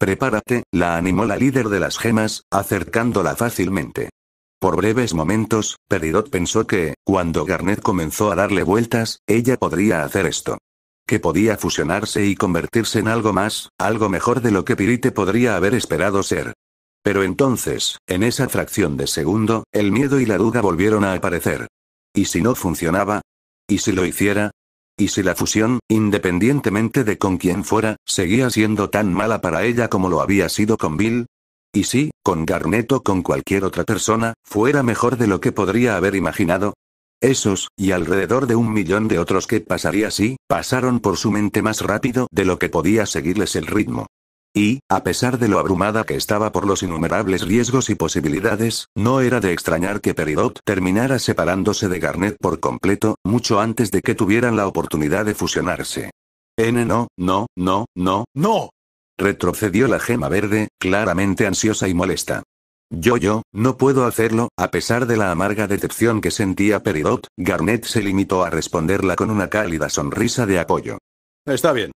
Prepárate, la animó la líder de las gemas, acercándola fácilmente. Por breves momentos, Peridot pensó que, cuando Garnet comenzó a darle vueltas, ella podría hacer esto. Que podía fusionarse y convertirse en algo más, algo mejor de lo que Pirite podría haber esperado ser. Pero entonces, en esa fracción de segundo, el miedo y la duda volvieron a aparecer. ¿Y si no funcionaba? ¿Y si lo hiciera? Y si la fusión, independientemente de con quién fuera, seguía siendo tan mala para ella como lo había sido con Bill. Y si, con Garnet o con cualquier otra persona, fuera mejor de lo que podría haber imaginado. Esos, y alrededor de un millón de otros que pasaría así, pasaron por su mente más rápido de lo que podía seguirles el ritmo. Y, a pesar de lo abrumada que estaba por los innumerables riesgos y posibilidades, no era de extrañar que Peridot terminara separándose de Garnet por completo, mucho antes de que tuvieran la oportunidad de fusionarse. N no, no, no, no, no. Retrocedió la gema verde, claramente ansiosa y molesta. Yo yo, no puedo hacerlo, a pesar de la amarga decepción que sentía Peridot, Garnet se limitó a responderla con una cálida sonrisa de apoyo. Está bien.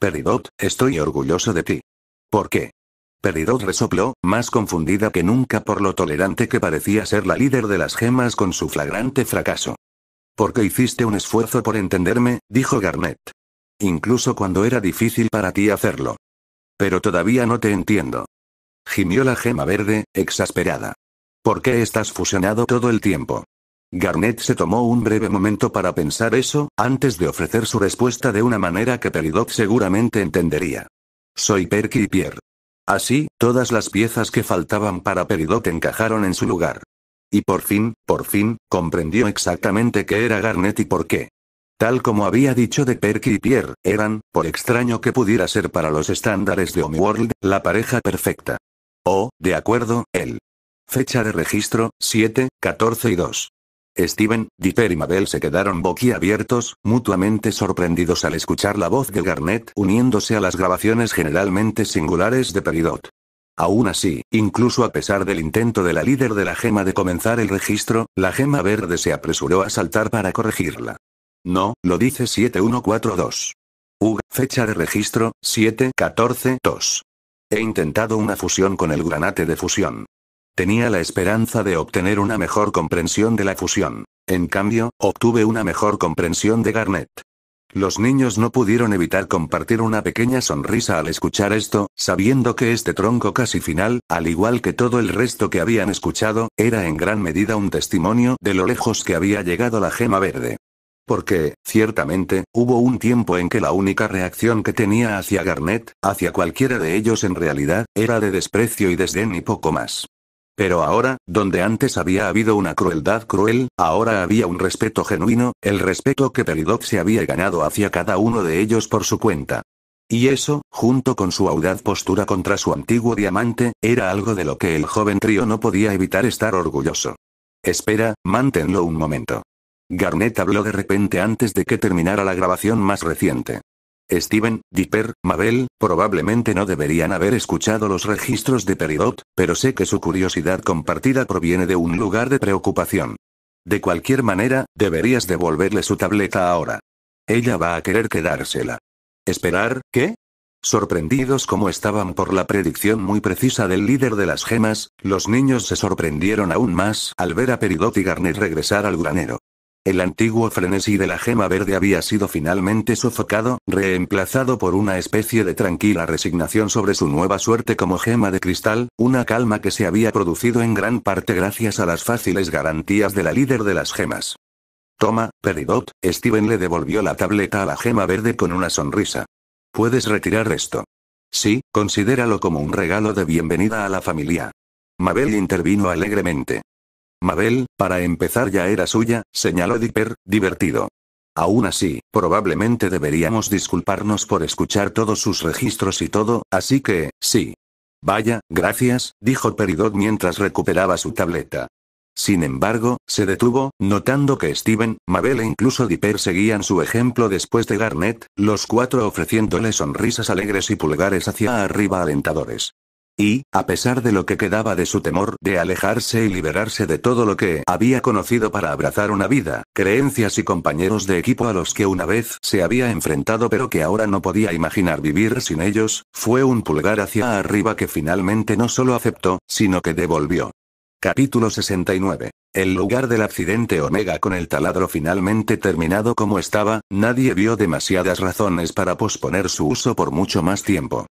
Peridot, estoy orgulloso de ti. ¿Por qué? Peridot resopló, más confundida que nunca por lo tolerante que parecía ser la líder de las gemas con su flagrante fracaso. Porque hiciste un esfuerzo por entenderme, dijo Garnet. Incluso cuando era difícil para ti hacerlo. Pero todavía no te entiendo. Gimió la gema verde, exasperada. ¿Por qué estás fusionado todo el tiempo? Garnet se tomó un breve momento para pensar eso, antes de ofrecer su respuesta de una manera que Peridot seguramente entendería. Soy Perky y Pierre. Así, todas las piezas que faltaban para Peridot encajaron en su lugar. Y por fin, por fin, comprendió exactamente qué era Garnet y por qué. Tal como había dicho de Perky y Pierre, eran, por extraño que pudiera ser para los estándares de Homeworld, la pareja perfecta. Oh, de acuerdo, él. Fecha de registro, 7, 14 y 2. Steven, Dieter y Mabel se quedaron boquiabiertos, mutuamente sorprendidos al escuchar la voz de Garnet uniéndose a las grabaciones generalmente singulares de Peridot. Aún así, incluso a pesar del intento de la líder de la gema de comenzar el registro, la gema verde se apresuró a saltar para corregirla. No, lo dice 7142. U, fecha de registro, 7142. He intentado una fusión con el granate de fusión. Tenía la esperanza de obtener una mejor comprensión de la fusión. En cambio, obtuve una mejor comprensión de Garnet. Los niños no pudieron evitar compartir una pequeña sonrisa al escuchar esto, sabiendo que este tronco casi final, al igual que todo el resto que habían escuchado, era en gran medida un testimonio de lo lejos que había llegado la gema verde. Porque, ciertamente, hubo un tiempo en que la única reacción que tenía hacia Garnet, hacia cualquiera de ellos en realidad, era de desprecio y desdén y poco más. Pero ahora, donde antes había habido una crueldad cruel, ahora había un respeto genuino, el respeto que Peridot se había ganado hacia cada uno de ellos por su cuenta. Y eso, junto con su audaz postura contra su antiguo diamante, era algo de lo que el joven trío no podía evitar estar orgulloso. Espera, mántenlo un momento. Garnet habló de repente antes de que terminara la grabación más reciente. Steven, Dipper, Mabel, probablemente no deberían haber escuchado los registros de Peridot, pero sé que su curiosidad compartida proviene de un lugar de preocupación. De cualquier manera, deberías devolverle su tableta ahora. Ella va a querer quedársela. ¿Esperar, qué? Sorprendidos como estaban por la predicción muy precisa del líder de las gemas, los niños se sorprendieron aún más al ver a Peridot y Garnet regresar al granero. El antiguo frenesí de la gema verde había sido finalmente sofocado, reemplazado por una especie de tranquila resignación sobre su nueva suerte como gema de cristal, una calma que se había producido en gran parte gracias a las fáciles garantías de la líder de las gemas. Toma, Peridot, Steven le devolvió la tableta a la gema verde con una sonrisa. Puedes retirar esto. Sí, considéralo como un regalo de bienvenida a la familia. Mabel intervino alegremente. Mabel, para empezar ya era suya, señaló Dipper, divertido. Aún así, probablemente deberíamos disculparnos por escuchar todos sus registros y todo, así que, sí. Vaya, gracias, dijo Peridot mientras recuperaba su tableta. Sin embargo, se detuvo, notando que Steven, Mabel e incluso Dipper seguían su ejemplo después de Garnet, los cuatro ofreciéndole sonrisas alegres y pulgares hacia arriba alentadores. Y, a pesar de lo que quedaba de su temor de alejarse y liberarse de todo lo que había conocido para abrazar una vida, creencias y compañeros de equipo a los que una vez se había enfrentado pero que ahora no podía imaginar vivir sin ellos, fue un pulgar hacia arriba que finalmente no solo aceptó, sino que devolvió. Capítulo 69. El lugar del accidente Omega con el taladro finalmente terminado como estaba, nadie vio demasiadas razones para posponer su uso por mucho más tiempo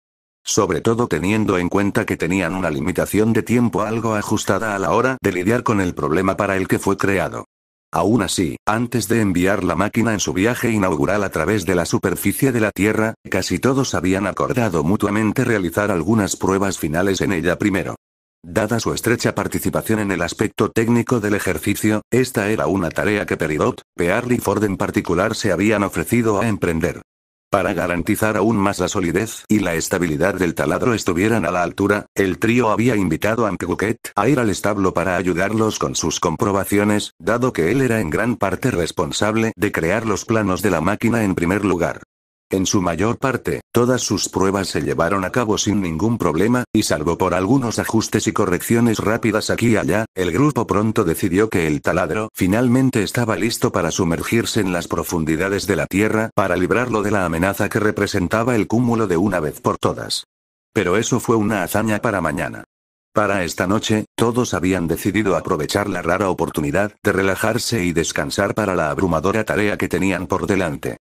sobre todo teniendo en cuenta que tenían una limitación de tiempo algo ajustada a la hora de lidiar con el problema para el que fue creado. Aún así, antes de enviar la máquina en su viaje inaugural a través de la superficie de la Tierra, casi todos habían acordado mutuamente realizar algunas pruebas finales en ella primero. Dada su estrecha participación en el aspecto técnico del ejercicio, esta era una tarea que Peridot, Pearl y Ford en particular se habían ofrecido a emprender. Para garantizar aún más la solidez y la estabilidad del taladro estuvieran a la altura, el trío había invitado a Mpeguquet a ir al establo para ayudarlos con sus comprobaciones, dado que él era en gran parte responsable de crear los planos de la máquina en primer lugar. En su mayor parte, todas sus pruebas se llevaron a cabo sin ningún problema, y salvo por algunos ajustes y correcciones rápidas aquí y allá, el grupo pronto decidió que el taladro finalmente estaba listo para sumergirse en las profundidades de la Tierra para librarlo de la amenaza que representaba el cúmulo de una vez por todas. Pero eso fue una hazaña para mañana. Para esta noche, todos habían decidido aprovechar la rara oportunidad de relajarse y descansar para la abrumadora tarea que tenían por delante.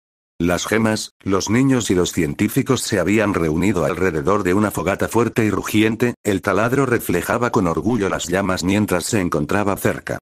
Las gemas, los niños y los científicos se habían reunido alrededor de una fogata fuerte y rugiente, el taladro reflejaba con orgullo las llamas mientras se encontraba cerca.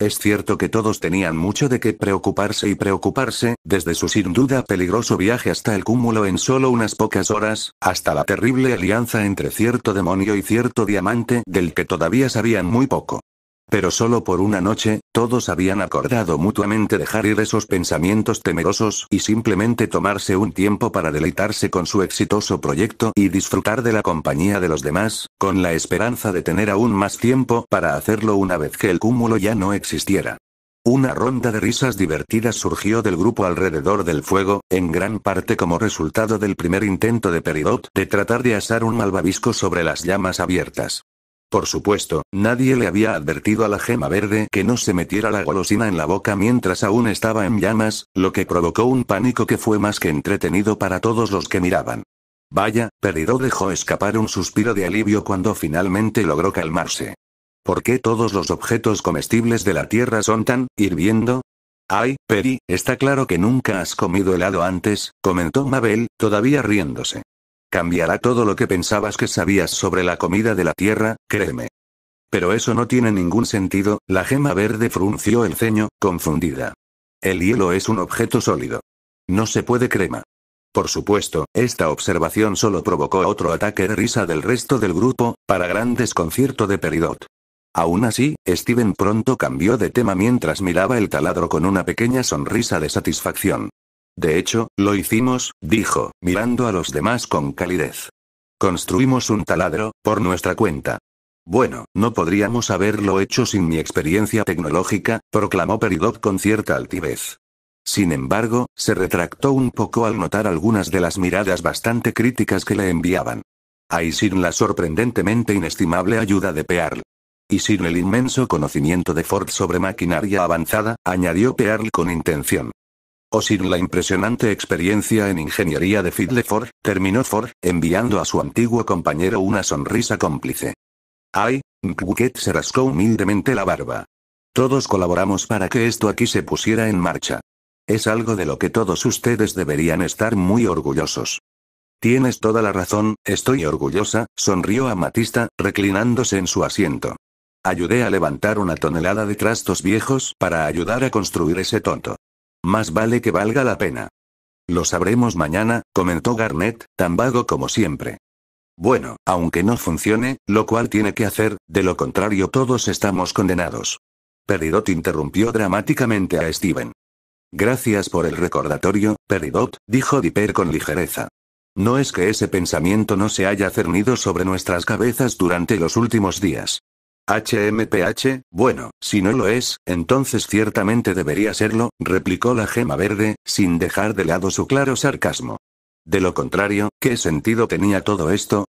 Es cierto que todos tenían mucho de qué preocuparse y preocuparse, desde su sin duda peligroso viaje hasta el cúmulo en solo unas pocas horas, hasta la terrible alianza entre cierto demonio y cierto diamante del que todavía sabían muy poco. Pero solo por una noche, todos habían acordado mutuamente dejar ir esos pensamientos temerosos y simplemente tomarse un tiempo para deleitarse con su exitoso proyecto y disfrutar de la compañía de los demás, con la esperanza de tener aún más tiempo para hacerlo una vez que el cúmulo ya no existiera. Una ronda de risas divertidas surgió del grupo alrededor del fuego, en gran parte como resultado del primer intento de Peridot de tratar de asar un malvavisco sobre las llamas abiertas. Por supuesto, nadie le había advertido a la gema verde que no se metiera la golosina en la boca mientras aún estaba en llamas, lo que provocó un pánico que fue más que entretenido para todos los que miraban. Vaya, Peridot dejó escapar un suspiro de alivio cuando finalmente logró calmarse. ¿Por qué todos los objetos comestibles de la Tierra son tan hirviendo? Ay, Peri, está claro que nunca has comido helado antes, comentó Mabel, todavía riéndose. Cambiará todo lo que pensabas que sabías sobre la comida de la tierra, créeme. Pero eso no tiene ningún sentido, la gema verde frunció el ceño, confundida. El hielo es un objeto sólido. No se puede crema. Por supuesto, esta observación solo provocó otro ataque de risa del resto del grupo, para gran desconcierto de Peridot. Aún así, Steven pronto cambió de tema mientras miraba el taladro con una pequeña sonrisa de satisfacción. De hecho, lo hicimos, dijo, mirando a los demás con calidez. Construimos un taladro, por nuestra cuenta. Bueno, no podríamos haberlo hecho sin mi experiencia tecnológica, proclamó Peridot con cierta altivez. Sin embargo, se retractó un poco al notar algunas de las miradas bastante críticas que le enviaban. Ahí sin la sorprendentemente inestimable ayuda de Pearl. Y sin el inmenso conocimiento de Ford sobre maquinaria avanzada, añadió Pearl con intención sin la impresionante experiencia en ingeniería de Fiddleford, terminó Ford, enviando a su antiguo compañero una sonrisa cómplice. Ay, Mkbuket se rascó humildemente la barba. Todos colaboramos para que esto aquí se pusiera en marcha. Es algo de lo que todos ustedes deberían estar muy orgullosos. Tienes toda la razón, estoy orgullosa, sonrió Amatista, reclinándose en su asiento. Ayudé a levantar una tonelada de trastos viejos para ayudar a construir ese tonto. Más vale que valga la pena. Lo sabremos mañana, comentó Garnett, tan vago como siempre. Bueno, aunque no funcione, lo cual tiene que hacer, de lo contrario todos estamos condenados. Peridot interrumpió dramáticamente a Steven. Gracias por el recordatorio, Peridot, dijo Dipper con ligereza. No es que ese pensamiento no se haya cernido sobre nuestras cabezas durante los últimos días. HMPH, bueno, si no lo es, entonces ciertamente debería serlo, replicó la gema verde, sin dejar de lado su claro sarcasmo. De lo contrario, ¿qué sentido tenía todo esto?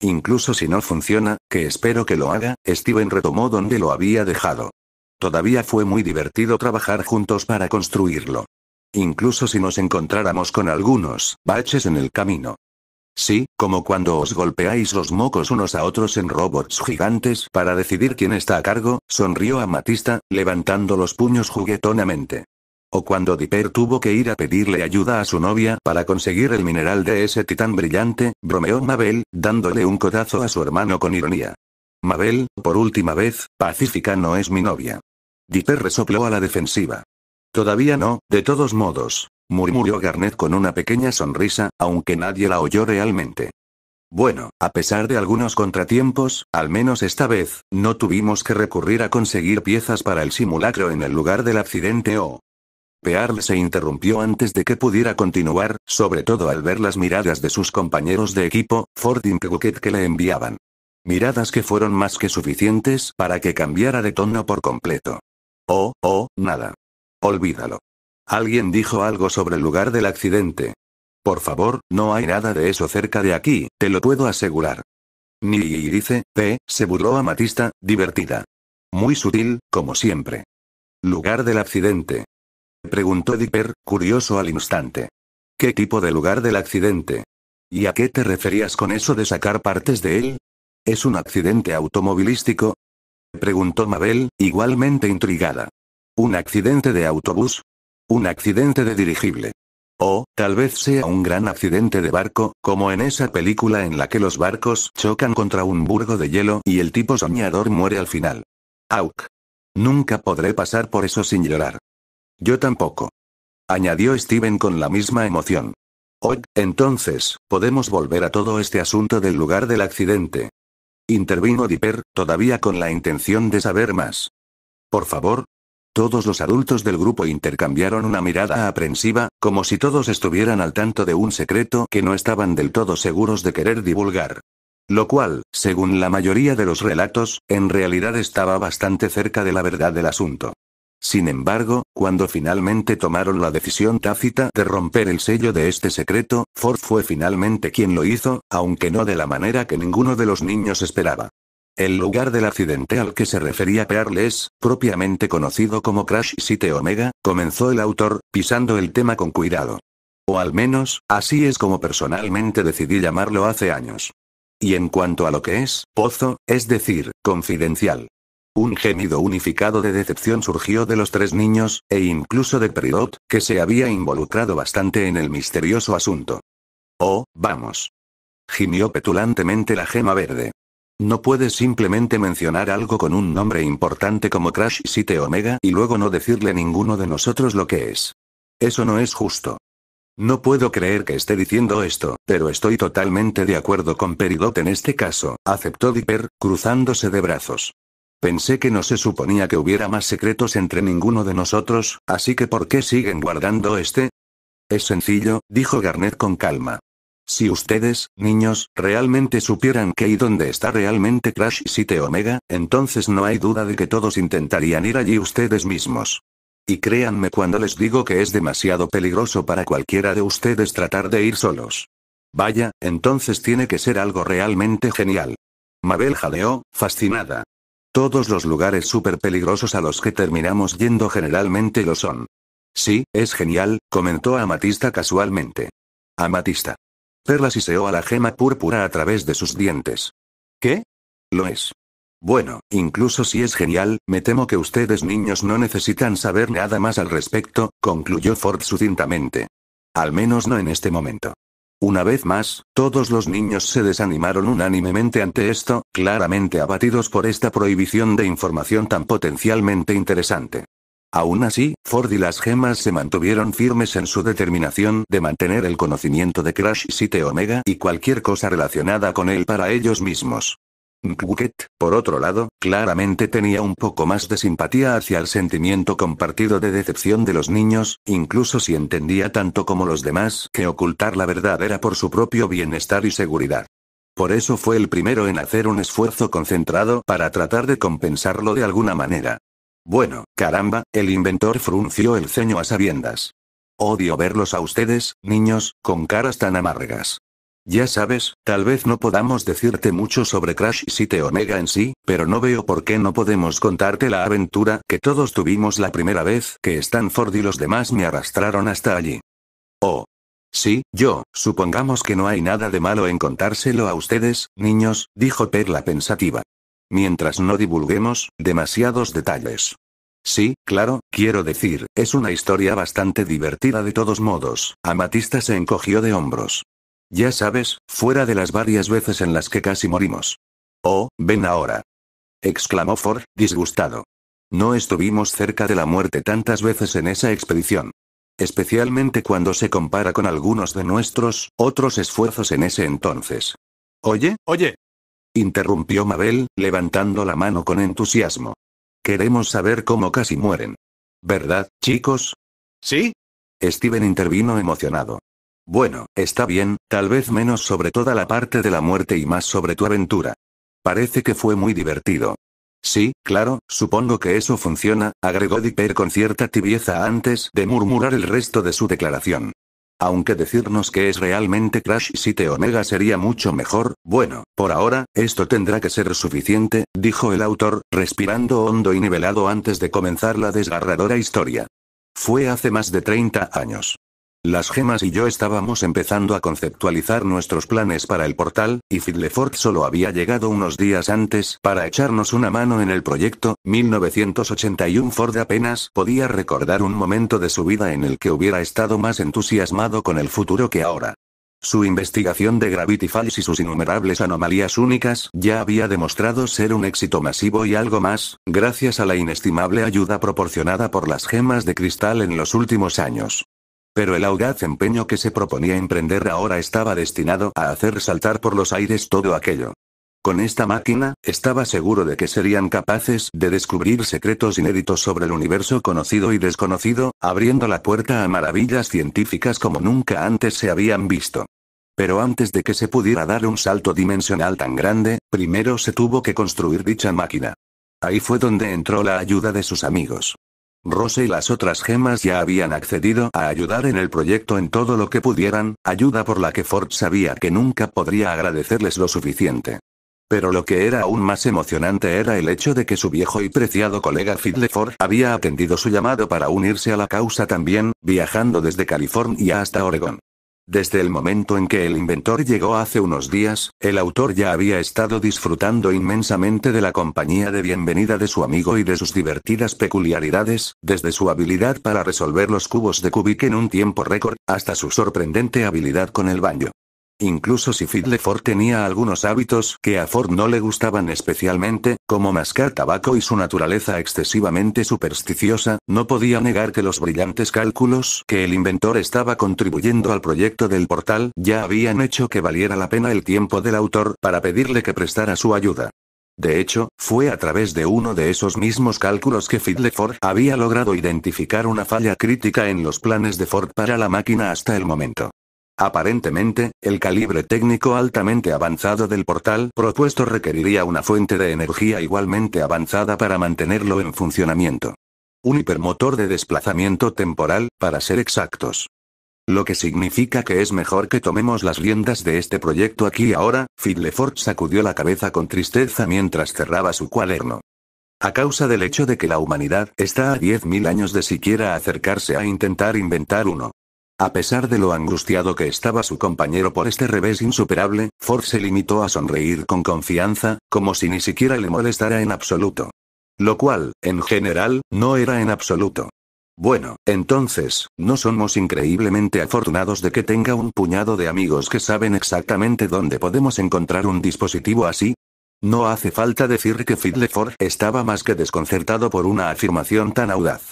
Incluso si no funciona, que espero que lo haga, Steven retomó donde lo había dejado. Todavía fue muy divertido trabajar juntos para construirlo. Incluso si nos encontráramos con algunos baches en el camino. Sí, como cuando os golpeáis los mocos unos a otros en robots gigantes para decidir quién está a cargo, sonrió Amatista, levantando los puños juguetonamente. O cuando Dipper tuvo que ir a pedirle ayuda a su novia para conseguir el mineral de ese titán brillante, bromeó Mabel, dándole un codazo a su hermano con ironía. Mabel, por última vez, Pacífica no es mi novia. Dipper resopló a la defensiva. Todavía no, de todos modos, murmuró Garnet con una pequeña sonrisa, aunque nadie la oyó realmente. Bueno, a pesar de algunos contratiempos, al menos esta vez, no tuvimos que recurrir a conseguir piezas para el simulacro en el lugar del accidente o... Pearl se interrumpió antes de que pudiera continuar, sobre todo al ver las miradas de sus compañeros de equipo, Ford y Piguet que le enviaban. Miradas que fueron más que suficientes para que cambiara de tono por completo. Oh, oh, nada. Olvídalo. Alguien dijo algo sobre el lugar del accidente. Por favor, no hay nada de eso cerca de aquí, te lo puedo asegurar. Ni dice, P, se burló a Matista, divertida. Muy sutil, como siempre. ¿Lugar del accidente? Preguntó Dipper, curioso al instante. ¿Qué tipo de lugar del accidente? ¿Y a qué te referías con eso de sacar partes de él? ¿Es un accidente automovilístico? Preguntó Mabel, igualmente intrigada. ¿Un accidente de autobús? ¿Un accidente de dirigible? O, tal vez sea un gran accidente de barco, como en esa película en la que los barcos chocan contra un burgo de hielo y el tipo soñador muere al final. Auk. Nunca podré pasar por eso sin llorar. Yo tampoco. Añadió Steven con la misma emoción. Hoy, entonces, podemos volver a todo este asunto del lugar del accidente. Intervino Dipper, todavía con la intención de saber más. Por favor, todos los adultos del grupo intercambiaron una mirada aprensiva, como si todos estuvieran al tanto de un secreto que no estaban del todo seguros de querer divulgar. Lo cual, según la mayoría de los relatos, en realidad estaba bastante cerca de la verdad del asunto. Sin embargo, cuando finalmente tomaron la decisión tácita de romper el sello de este secreto, Ford fue finalmente quien lo hizo, aunque no de la manera que ninguno de los niños esperaba. El lugar del accidente al que se refería Pearl es, propiamente conocido como Crash Site Omega, comenzó el autor, pisando el tema con cuidado. O al menos, así es como personalmente decidí llamarlo hace años. Y en cuanto a lo que es, pozo, es decir, confidencial. Un gemido unificado de decepción surgió de los tres niños, e incluso de Peridot, que se había involucrado bastante en el misterioso asunto. Oh, vamos. Gimió petulantemente la gema verde. No puedes simplemente mencionar algo con un nombre importante como Crash Site Omega y luego no decirle a ninguno de nosotros lo que es. Eso no es justo. No puedo creer que esté diciendo esto, pero estoy totalmente de acuerdo con Peridot en este caso, aceptó Dipper, cruzándose de brazos. Pensé que no se suponía que hubiera más secretos entre ninguno de nosotros, así que ¿por qué siguen guardando este? Es sencillo, dijo Garnet con calma. Si ustedes, niños, realmente supieran que y dónde está realmente Crash Site Omega, entonces no hay duda de que todos intentarían ir allí ustedes mismos. Y créanme cuando les digo que es demasiado peligroso para cualquiera de ustedes tratar de ir solos. Vaya, entonces tiene que ser algo realmente genial. Mabel jadeó, fascinada. Todos los lugares súper peligrosos a los que terminamos yendo generalmente lo son. Sí, es genial, comentó Amatista casualmente. Amatista. Perla siseó a la gema púrpura a través de sus dientes. ¿Qué? Lo es. Bueno, incluso si es genial, me temo que ustedes niños no necesitan saber nada más al respecto, concluyó Ford sucintamente. Al menos no en este momento. Una vez más, todos los niños se desanimaron unánimemente ante esto, claramente abatidos por esta prohibición de información tan potencialmente interesante. Aún así, Ford y las gemas se mantuvieron firmes en su determinación de mantener el conocimiento de Crash 7 Omega y cualquier cosa relacionada con él para ellos mismos. Mkwuket, por otro lado, claramente tenía un poco más de simpatía hacia el sentimiento compartido de decepción de los niños, incluso si entendía tanto como los demás que ocultar la verdad era por su propio bienestar y seguridad. Por eso fue el primero en hacer un esfuerzo concentrado para tratar de compensarlo de alguna manera. Bueno, caramba, el inventor frunció el ceño a sabiendas. Odio verlos a ustedes, niños, con caras tan amargas. Ya sabes, tal vez no podamos decirte mucho sobre Crash City Omega en sí, pero no veo por qué no podemos contarte la aventura que todos tuvimos la primera vez que Stanford y los demás me arrastraron hasta allí. Oh. Sí, yo, supongamos que no hay nada de malo en contárselo a ustedes, niños, dijo Perla pensativa mientras no divulguemos demasiados detalles. Sí, claro, quiero decir, es una historia bastante divertida de todos modos. Amatista se encogió de hombros. Ya sabes, fuera de las varias veces en las que casi morimos. Oh, ven ahora. exclamó Ford, disgustado. No estuvimos cerca de la muerte tantas veces en esa expedición. Especialmente cuando se compara con algunos de nuestros otros esfuerzos en ese entonces. Oye, oye, interrumpió Mabel, levantando la mano con entusiasmo. Queremos saber cómo casi mueren. ¿Verdad, chicos? ¿Sí? Steven intervino emocionado. Bueno, está bien, tal vez menos sobre toda la parte de la muerte y más sobre tu aventura. Parece que fue muy divertido. Sí, claro, supongo que eso funciona, agregó Dipper con cierta tibieza antes de murmurar el resto de su declaración. Aunque decirnos que es realmente Crash 7 Omega sería mucho mejor, bueno, por ahora, esto tendrá que ser suficiente, dijo el autor, respirando hondo y nivelado antes de comenzar la desgarradora historia. Fue hace más de 30 años. Las gemas y yo estábamos empezando a conceptualizar nuestros planes para el portal, y Fiddleford solo había llegado unos días antes para echarnos una mano en el proyecto. 1981 Ford apenas podía recordar un momento de su vida en el que hubiera estado más entusiasmado con el futuro que ahora. Su investigación de Gravity Falls y sus innumerables anomalías únicas ya había demostrado ser un éxito masivo y algo más, gracias a la inestimable ayuda proporcionada por las gemas de cristal en los últimos años. Pero el audaz empeño que se proponía emprender ahora estaba destinado a hacer saltar por los aires todo aquello. Con esta máquina, estaba seguro de que serían capaces de descubrir secretos inéditos sobre el universo conocido y desconocido, abriendo la puerta a maravillas científicas como nunca antes se habían visto. Pero antes de que se pudiera dar un salto dimensional tan grande, primero se tuvo que construir dicha máquina. Ahí fue donde entró la ayuda de sus amigos. Rose y las otras gemas ya habían accedido a ayudar en el proyecto en todo lo que pudieran, ayuda por la que Ford sabía que nunca podría agradecerles lo suficiente. Pero lo que era aún más emocionante era el hecho de que su viejo y preciado colega Ford había atendido su llamado para unirse a la causa también, viajando desde California hasta Oregón. Desde el momento en que el inventor llegó hace unos días, el autor ya había estado disfrutando inmensamente de la compañía de bienvenida de su amigo y de sus divertidas peculiaridades, desde su habilidad para resolver los cubos de Kubik en un tiempo récord, hasta su sorprendente habilidad con el baño. Incluso si Fiddleford tenía algunos hábitos que a Ford no le gustaban especialmente, como mascar tabaco y su naturaleza excesivamente supersticiosa, no podía negar que los brillantes cálculos que el inventor estaba contribuyendo al proyecto del portal ya habían hecho que valiera la pena el tiempo del autor para pedirle que prestara su ayuda. De hecho, fue a través de uno de esos mismos cálculos que Fiddleford había logrado identificar una falla crítica en los planes de Ford para la máquina hasta el momento. Aparentemente, el calibre técnico altamente avanzado del portal propuesto requeriría una fuente de energía igualmente avanzada para mantenerlo en funcionamiento. Un hipermotor de desplazamiento temporal, para ser exactos. Lo que significa que es mejor que tomemos las riendas de este proyecto aquí y ahora, Fiddleford sacudió la cabeza con tristeza mientras cerraba su cuaderno. A causa del hecho de que la humanidad está a 10.000 años de siquiera acercarse a intentar inventar uno. A pesar de lo angustiado que estaba su compañero por este revés insuperable, Ford se limitó a sonreír con confianza, como si ni siquiera le molestara en absoluto. Lo cual, en general, no era en absoluto. Bueno, entonces, ¿no somos increíblemente afortunados de que tenga un puñado de amigos que saben exactamente dónde podemos encontrar un dispositivo así? No hace falta decir que Fiddleford estaba más que desconcertado por una afirmación tan audaz.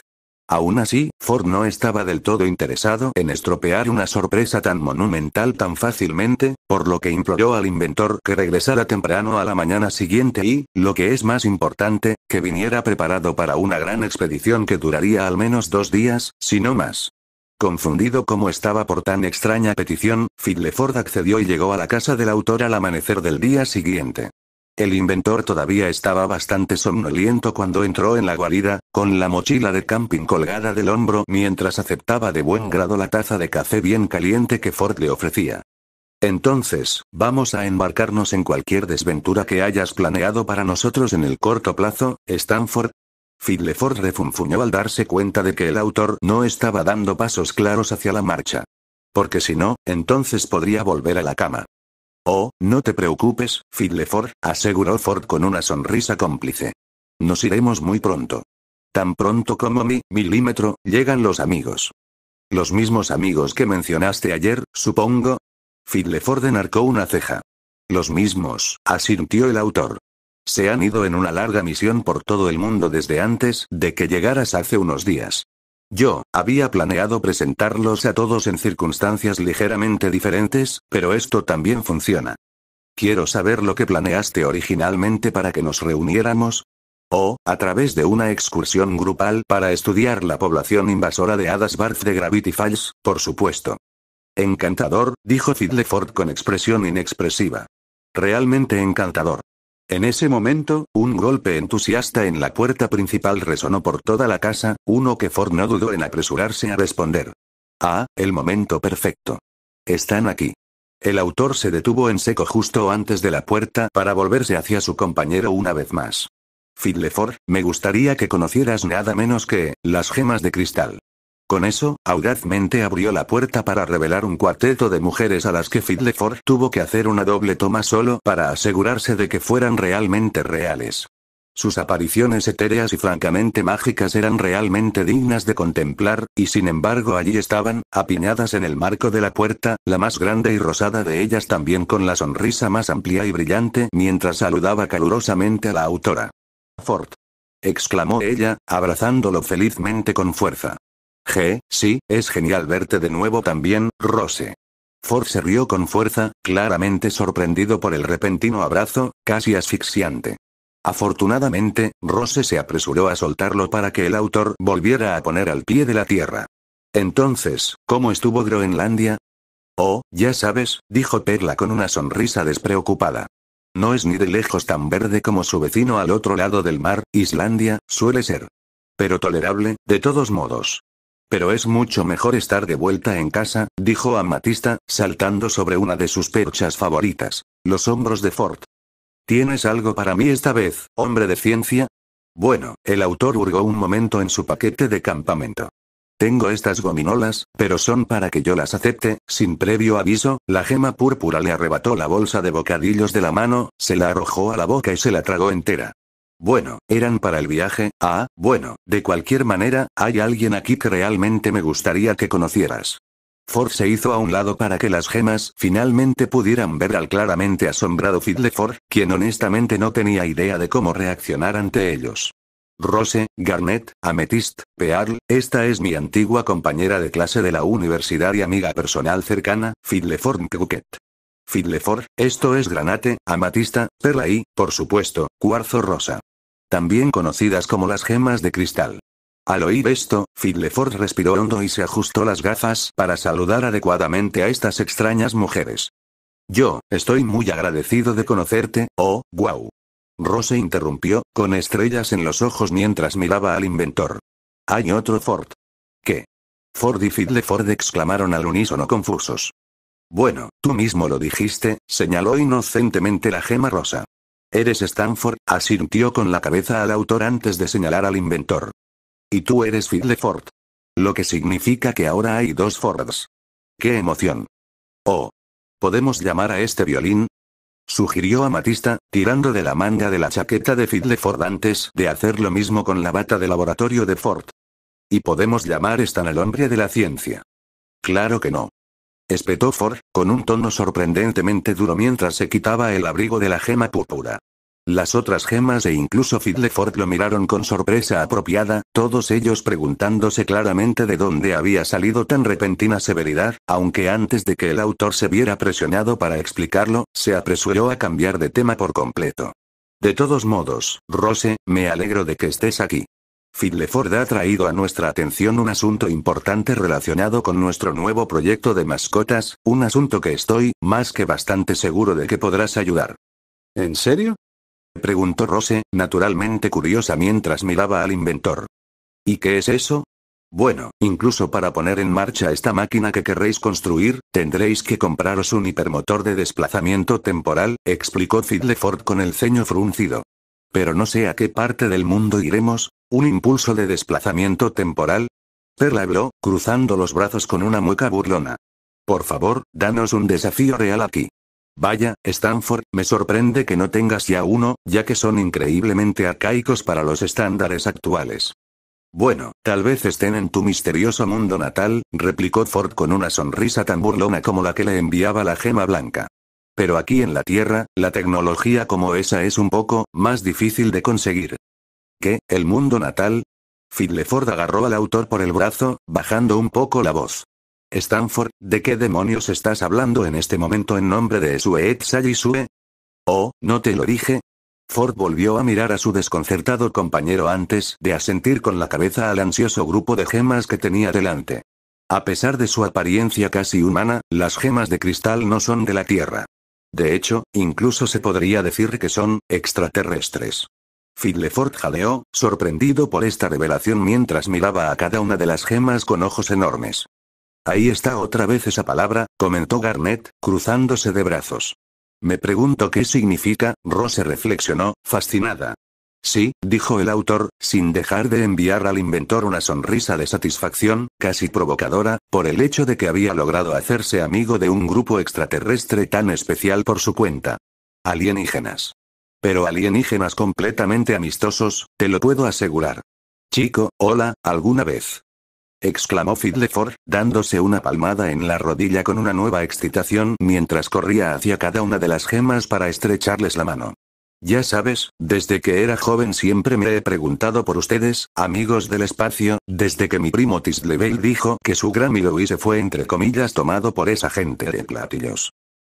Aún así, Ford no estaba del todo interesado en estropear una sorpresa tan monumental tan fácilmente, por lo que imploró al inventor que regresara temprano a la mañana siguiente y, lo que es más importante, que viniera preparado para una gran expedición que duraría al menos dos días, si no más. Confundido como estaba por tan extraña petición, Ford accedió y llegó a la casa del autor al amanecer del día siguiente. El inventor todavía estaba bastante somnoliento cuando entró en la guarida, con la mochila de camping colgada del hombro mientras aceptaba de buen grado la taza de café bien caliente que Ford le ofrecía. Entonces, vamos a embarcarnos en cualquier desventura que hayas planeado para nosotros en el corto plazo, Stanford. Ford refunfuñó al darse cuenta de que el autor no estaba dando pasos claros hacia la marcha. Porque si no, entonces podría volver a la cama. Oh, no te preocupes, Fidleford, aseguró Ford con una sonrisa cómplice. Nos iremos muy pronto. Tan pronto como mi milímetro, llegan los amigos. Los mismos amigos que mencionaste ayer, supongo. Fidleford enarcó una ceja. Los mismos, asintió el autor. Se han ido en una larga misión por todo el mundo desde antes de que llegaras hace unos días. Yo, había planeado presentarlos a todos en circunstancias ligeramente diferentes, pero esto también funciona. Quiero saber lo que planeaste originalmente para que nos reuniéramos. O, a través de una excursión grupal para estudiar la población invasora de Hadas Barth de Gravity Falls, por supuesto. Encantador, dijo Fidleford con expresión inexpresiva. Realmente encantador. En ese momento, un golpe entusiasta en la puerta principal resonó por toda la casa, uno que Ford no dudó en apresurarse a responder. Ah, el momento perfecto. Están aquí. El autor se detuvo en seco justo antes de la puerta para volverse hacia su compañero una vez más. Fitleford, me gustaría que conocieras nada menos que las gemas de cristal. Con eso, audazmente abrió la puerta para revelar un cuarteto de mujeres a las que Fiddleford tuvo que hacer una doble toma solo para asegurarse de que fueran realmente reales. Sus apariciones etéreas y francamente mágicas eran realmente dignas de contemplar, y sin embargo allí estaban, apiñadas en el marco de la puerta, la más grande y rosada de ellas también con la sonrisa más amplia y brillante mientras saludaba calurosamente a la autora. Ford. exclamó ella, abrazándolo felizmente con fuerza. G, sí, es genial verte de nuevo también, Rose. Ford se rió con fuerza, claramente sorprendido por el repentino abrazo, casi asfixiante. Afortunadamente, Rose se apresuró a soltarlo para que el autor volviera a poner al pie de la tierra. Entonces, ¿cómo estuvo Groenlandia? Oh, ya sabes, dijo Perla con una sonrisa despreocupada. No es ni de lejos tan verde como su vecino al otro lado del mar, Islandia, suele ser. Pero tolerable, de todos modos. Pero es mucho mejor estar de vuelta en casa, dijo Amatista, saltando sobre una de sus perchas favoritas, los hombros de Ford. ¿Tienes algo para mí esta vez, hombre de ciencia? Bueno, el autor hurgó un momento en su paquete de campamento. Tengo estas gominolas, pero son para que yo las acepte, sin previo aviso, la gema púrpura le arrebató la bolsa de bocadillos de la mano, se la arrojó a la boca y se la tragó entera. Bueno, eran para el viaje, ah, bueno, de cualquier manera, hay alguien aquí que realmente me gustaría que conocieras. Ford se hizo a un lado para que las gemas finalmente pudieran ver al claramente asombrado Fiddleford, quien honestamente no tenía idea de cómo reaccionar ante ellos. Rose, Garnet, Amethyst, Pearl, esta es mi antigua compañera de clase de la universidad y amiga personal cercana, Fiddleford Phuket. Fidleford, esto es granate, amatista, perla y, por supuesto, cuarzo rosa también conocidas como las gemas de cristal. Al oír esto, Fidleford respiró hondo y se ajustó las gafas para saludar adecuadamente a estas extrañas mujeres. Yo, estoy muy agradecido de conocerte, oh, guau. Rose interrumpió, con estrellas en los ojos mientras miraba al inventor. Hay otro Ford. ¿Qué? Ford y Fiddleford exclamaron al unísono confusos. Bueno, tú mismo lo dijiste, señaló inocentemente la gema rosa. Eres Stanford, asintió con la cabeza al autor antes de señalar al inventor. Y tú eres Fiddle Lo que significa que ahora hay dos Fords. ¡Qué emoción! Oh. ¿Podemos llamar a este violín? Sugirió Amatista, tirando de la manga de la chaqueta de Fiddle Ford antes de hacer lo mismo con la bata de laboratorio de Ford. Y podemos llamar Stan el hombre de la ciencia. Claro que no espetó Ford, con un tono sorprendentemente duro mientras se quitaba el abrigo de la gema púrpura. Las otras gemas e incluso Fiddleford lo miraron con sorpresa apropiada, todos ellos preguntándose claramente de dónde había salido tan repentina severidad, aunque antes de que el autor se viera presionado para explicarlo, se apresuró a cambiar de tema por completo. De todos modos, Rose, me alegro de que estés aquí. Fiddleford ha traído a nuestra atención un asunto importante relacionado con nuestro nuevo proyecto de mascotas, un asunto que estoy, más que bastante seguro de que podrás ayudar. ¿En serio? Preguntó Rose, naturalmente curiosa mientras miraba al inventor. ¿Y qué es eso? Bueno, incluso para poner en marcha esta máquina que querréis construir, tendréis que compraros un hipermotor de desplazamiento temporal, explicó Fiddleford con el ceño fruncido. Pero no sé a qué parte del mundo iremos, ¿Un impulso de desplazamiento temporal? Perla habló, cruzando los brazos con una mueca burlona. Por favor, danos un desafío real aquí. Vaya, Stanford, me sorprende que no tengas ya uno, ya que son increíblemente arcaicos para los estándares actuales. Bueno, tal vez estén en tu misterioso mundo natal, replicó Ford con una sonrisa tan burlona como la que le enviaba la gema blanca. Pero aquí en la Tierra, la tecnología como esa es un poco más difícil de conseguir. Que el mundo natal? Fiddleford agarró al autor por el brazo, bajando un poco la voz. Stanford, ¿de qué demonios estás hablando en este momento en nombre de Sue Sue? Oh, ¿no te lo dije? Ford volvió a mirar a su desconcertado compañero antes de asentir con la cabeza al ansioso grupo de gemas que tenía delante. A pesar de su apariencia casi humana, las gemas de cristal no son de la Tierra. De hecho, incluso se podría decir que son extraterrestres. Fidleford jaleó, sorprendido por esta revelación mientras miraba a cada una de las gemas con ojos enormes. Ahí está otra vez esa palabra, comentó Garnet, cruzándose de brazos. Me pregunto qué significa, Rose reflexionó, fascinada. Sí, dijo el autor, sin dejar de enviar al inventor una sonrisa de satisfacción, casi provocadora, por el hecho de que había logrado hacerse amigo de un grupo extraterrestre tan especial por su cuenta. Alienígenas. Pero alienígenas completamente amistosos, te lo puedo asegurar. Chico, hola, ¿alguna vez? exclamó Fiddleford, dándose una palmada en la rodilla con una nueva excitación mientras corría hacia cada una de las gemas para estrecharles la mano. Ya sabes, desde que era joven siempre me he preguntado por ustedes, amigos del espacio, desde que mi primo Tislevey dijo que su Grammy amigo se fue entre comillas tomado por esa gente de platillos.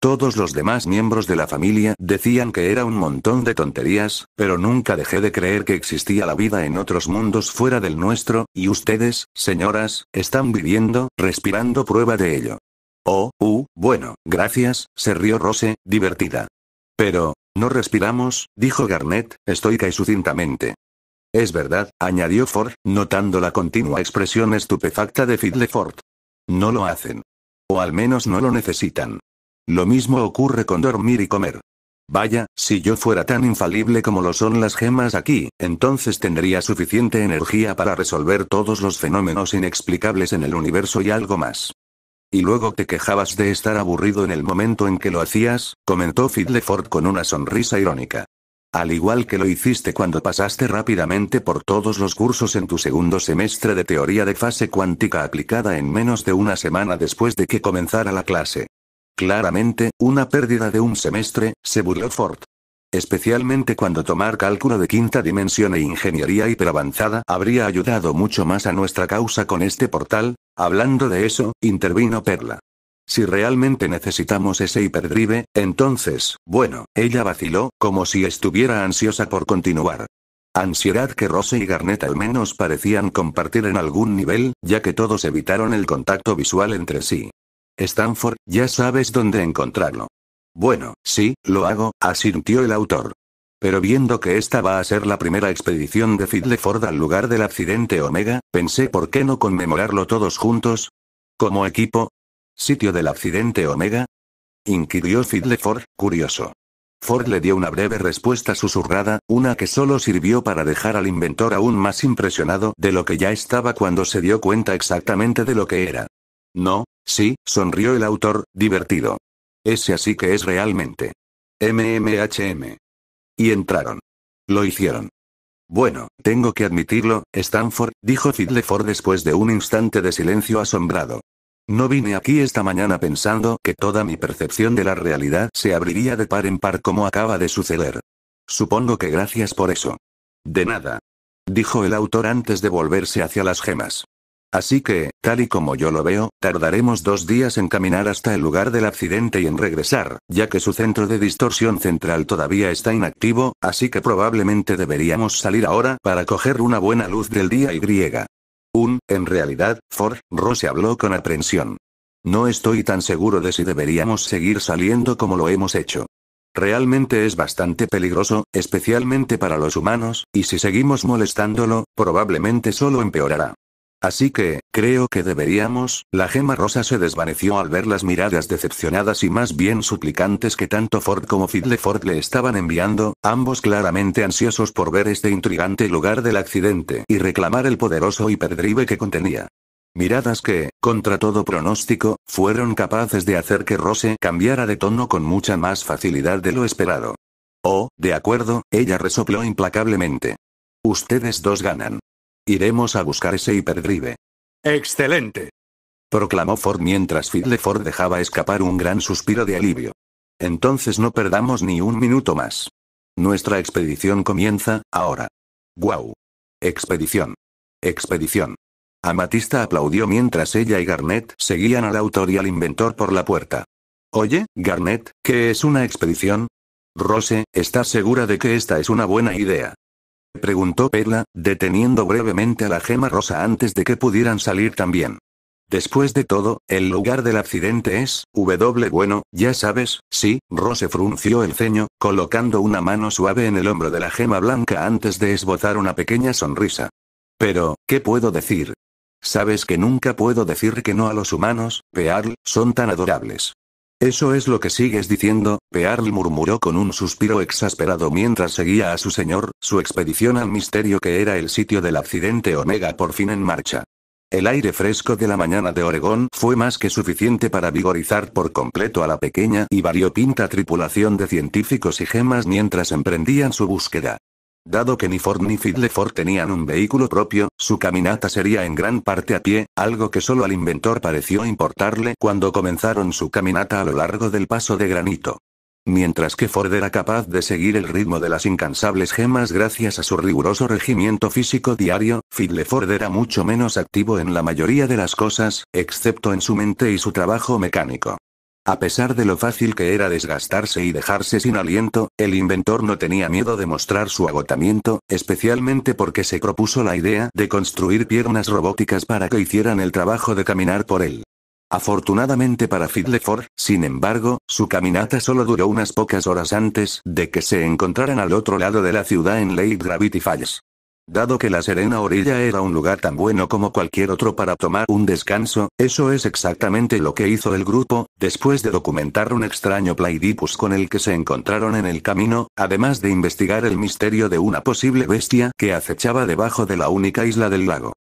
Todos los demás miembros de la familia decían que era un montón de tonterías, pero nunca dejé de creer que existía la vida en otros mundos fuera del nuestro, y ustedes, señoras, están viviendo, respirando prueba de ello. Oh, uh, bueno, gracias, se rió Rose, divertida. Pero, no respiramos, dijo Garnett, estoica y sucintamente. Es verdad, añadió Ford, notando la continua expresión estupefacta de Fiddleford. No lo hacen. O al menos no lo necesitan. Lo mismo ocurre con dormir y comer. Vaya, si yo fuera tan infalible como lo son las gemas aquí, entonces tendría suficiente energía para resolver todos los fenómenos inexplicables en el universo y algo más. Y luego te quejabas de estar aburrido en el momento en que lo hacías, comentó Fiddleford con una sonrisa irónica. Al igual que lo hiciste cuando pasaste rápidamente por todos los cursos en tu segundo semestre de teoría de fase cuántica aplicada en menos de una semana después de que comenzara la clase. Claramente, una pérdida de un semestre, se burló Ford. Especialmente cuando tomar cálculo de quinta dimensión e ingeniería hiperavanzada habría ayudado mucho más a nuestra causa con este portal, hablando de eso, intervino Perla. Si realmente necesitamos ese hiperdrive, entonces, bueno, ella vaciló, como si estuviera ansiosa por continuar. Ansiedad que Rose y Garnet al menos parecían compartir en algún nivel, ya que todos evitaron el contacto visual entre sí. Stanford, ya sabes dónde encontrarlo. Bueno, sí, lo hago, asintió el autor. Pero viendo que esta va a ser la primera expedición de Fiddleford al lugar del accidente Omega, pensé por qué no conmemorarlo todos juntos. Como equipo. ¿Sitio del accidente Omega? inquirió Fiddleford, curioso. Ford le dio una breve respuesta susurrada, una que solo sirvió para dejar al inventor aún más impresionado de lo que ya estaba cuando se dio cuenta exactamente de lo que era. No, Sí, sonrió el autor, divertido. Ese así que es realmente. MMHM. Y entraron. Lo hicieron. Bueno, tengo que admitirlo, Stanford, dijo Fiddleford después de un instante de silencio asombrado. No vine aquí esta mañana pensando que toda mi percepción de la realidad se abriría de par en par como acaba de suceder. Supongo que gracias por eso. De nada. Dijo el autor antes de volverse hacia las gemas. Así que, tal y como yo lo veo, tardaremos dos días en caminar hasta el lugar del accidente y en regresar, ya que su centro de distorsión central todavía está inactivo, así que probablemente deberíamos salir ahora para coger una buena luz del día y griega. Un, en realidad, Ford, Rose habló con aprensión. No estoy tan seguro de si deberíamos seguir saliendo como lo hemos hecho. Realmente es bastante peligroso, especialmente para los humanos, y si seguimos molestándolo, probablemente solo empeorará. Así que, creo que deberíamos, la gema rosa se desvaneció al ver las miradas decepcionadas y más bien suplicantes que tanto Ford como Fiddleford le estaban enviando, ambos claramente ansiosos por ver este intrigante lugar del accidente y reclamar el poderoso hiperdrive que contenía. Miradas que, contra todo pronóstico, fueron capaces de hacer que Rose cambiara de tono con mucha más facilidad de lo esperado. Oh, de acuerdo, ella resopló implacablemente. Ustedes dos ganan. Iremos a buscar ese hiperdrive. ¡Excelente! proclamó Ford mientras Ford dejaba escapar un gran suspiro de alivio. Entonces no perdamos ni un minuto más. Nuestra expedición comienza, ahora. ¡Guau! Expedición. Expedición. Amatista aplaudió mientras ella y Garnet seguían al autor y al inventor por la puerta. Oye, Garnet, ¿qué es una expedición? Rose, ¿estás segura de que esta es una buena idea? preguntó Perla, deteniendo brevemente a la gema rosa antes de que pudieran salir también. Después de todo, el lugar del accidente es, W. Bueno, ya sabes, sí, Rose frunció el ceño, colocando una mano suave en el hombro de la gema blanca antes de esbozar una pequeña sonrisa. Pero, ¿qué puedo decir? Sabes que nunca puedo decir que no a los humanos, Pearl, son tan adorables. Eso es lo que sigues diciendo, Pearl murmuró con un suspiro exasperado mientras seguía a su señor, su expedición al misterio que era el sitio del accidente Omega por fin en marcha. El aire fresco de la mañana de Oregón fue más que suficiente para vigorizar por completo a la pequeña y variopinta tripulación de científicos y gemas mientras emprendían su búsqueda. Dado que ni Ford ni Fiddleford tenían un vehículo propio, su caminata sería en gran parte a pie, algo que solo al inventor pareció importarle cuando comenzaron su caminata a lo largo del paso de granito. Mientras que Ford era capaz de seguir el ritmo de las incansables gemas gracias a su riguroso regimiento físico diario, Fiddleford era mucho menos activo en la mayoría de las cosas, excepto en su mente y su trabajo mecánico. A pesar de lo fácil que era desgastarse y dejarse sin aliento, el inventor no tenía miedo de mostrar su agotamiento, especialmente porque se propuso la idea de construir piernas robóticas para que hicieran el trabajo de caminar por él. Afortunadamente para Fiddleford, sin embargo, su caminata solo duró unas pocas horas antes de que se encontraran al otro lado de la ciudad en Lake Gravity Falls. Dado que la serena orilla era un lugar tan bueno como cualquier otro para tomar un descanso, eso es exactamente lo que hizo el grupo, después de documentar un extraño plaidipus con el que se encontraron en el camino, además de investigar el misterio de una posible bestia que acechaba debajo de la única isla del lago.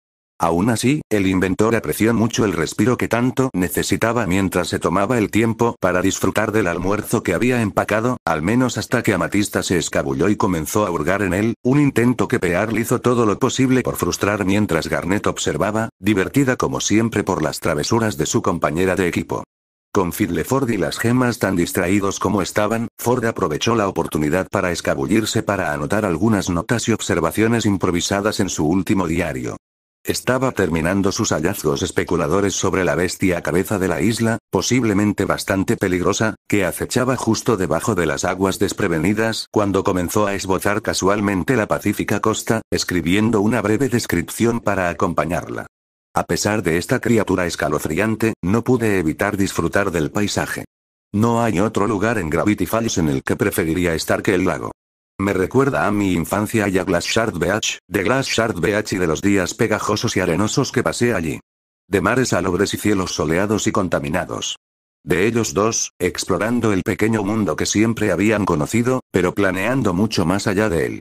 Aún así, el inventor apreció mucho el respiro que tanto necesitaba mientras se tomaba el tiempo para disfrutar del almuerzo que había empacado, al menos hasta que Amatista se escabulló y comenzó a hurgar en él, un intento que Pearl hizo todo lo posible por frustrar mientras Garnet observaba, divertida como siempre por las travesuras de su compañera de equipo. Con Ford y las gemas tan distraídos como estaban, Ford aprovechó la oportunidad para escabullirse para anotar algunas notas y observaciones improvisadas en su último diario. Estaba terminando sus hallazgos especuladores sobre la bestia cabeza de la isla, posiblemente bastante peligrosa, que acechaba justo debajo de las aguas desprevenidas cuando comenzó a esbozar casualmente la pacífica costa, escribiendo una breve descripción para acompañarla. A pesar de esta criatura escalofriante, no pude evitar disfrutar del paisaje. No hay otro lugar en Gravity Falls en el que preferiría estar que el lago. Me recuerda a mi infancia y a Glass Shard Beach, de Glass Shard Beach y de los días pegajosos y arenosos que pasé allí. De mares salobres y cielos soleados y contaminados. De ellos dos, explorando el pequeño mundo que siempre habían conocido, pero planeando mucho más allá de él.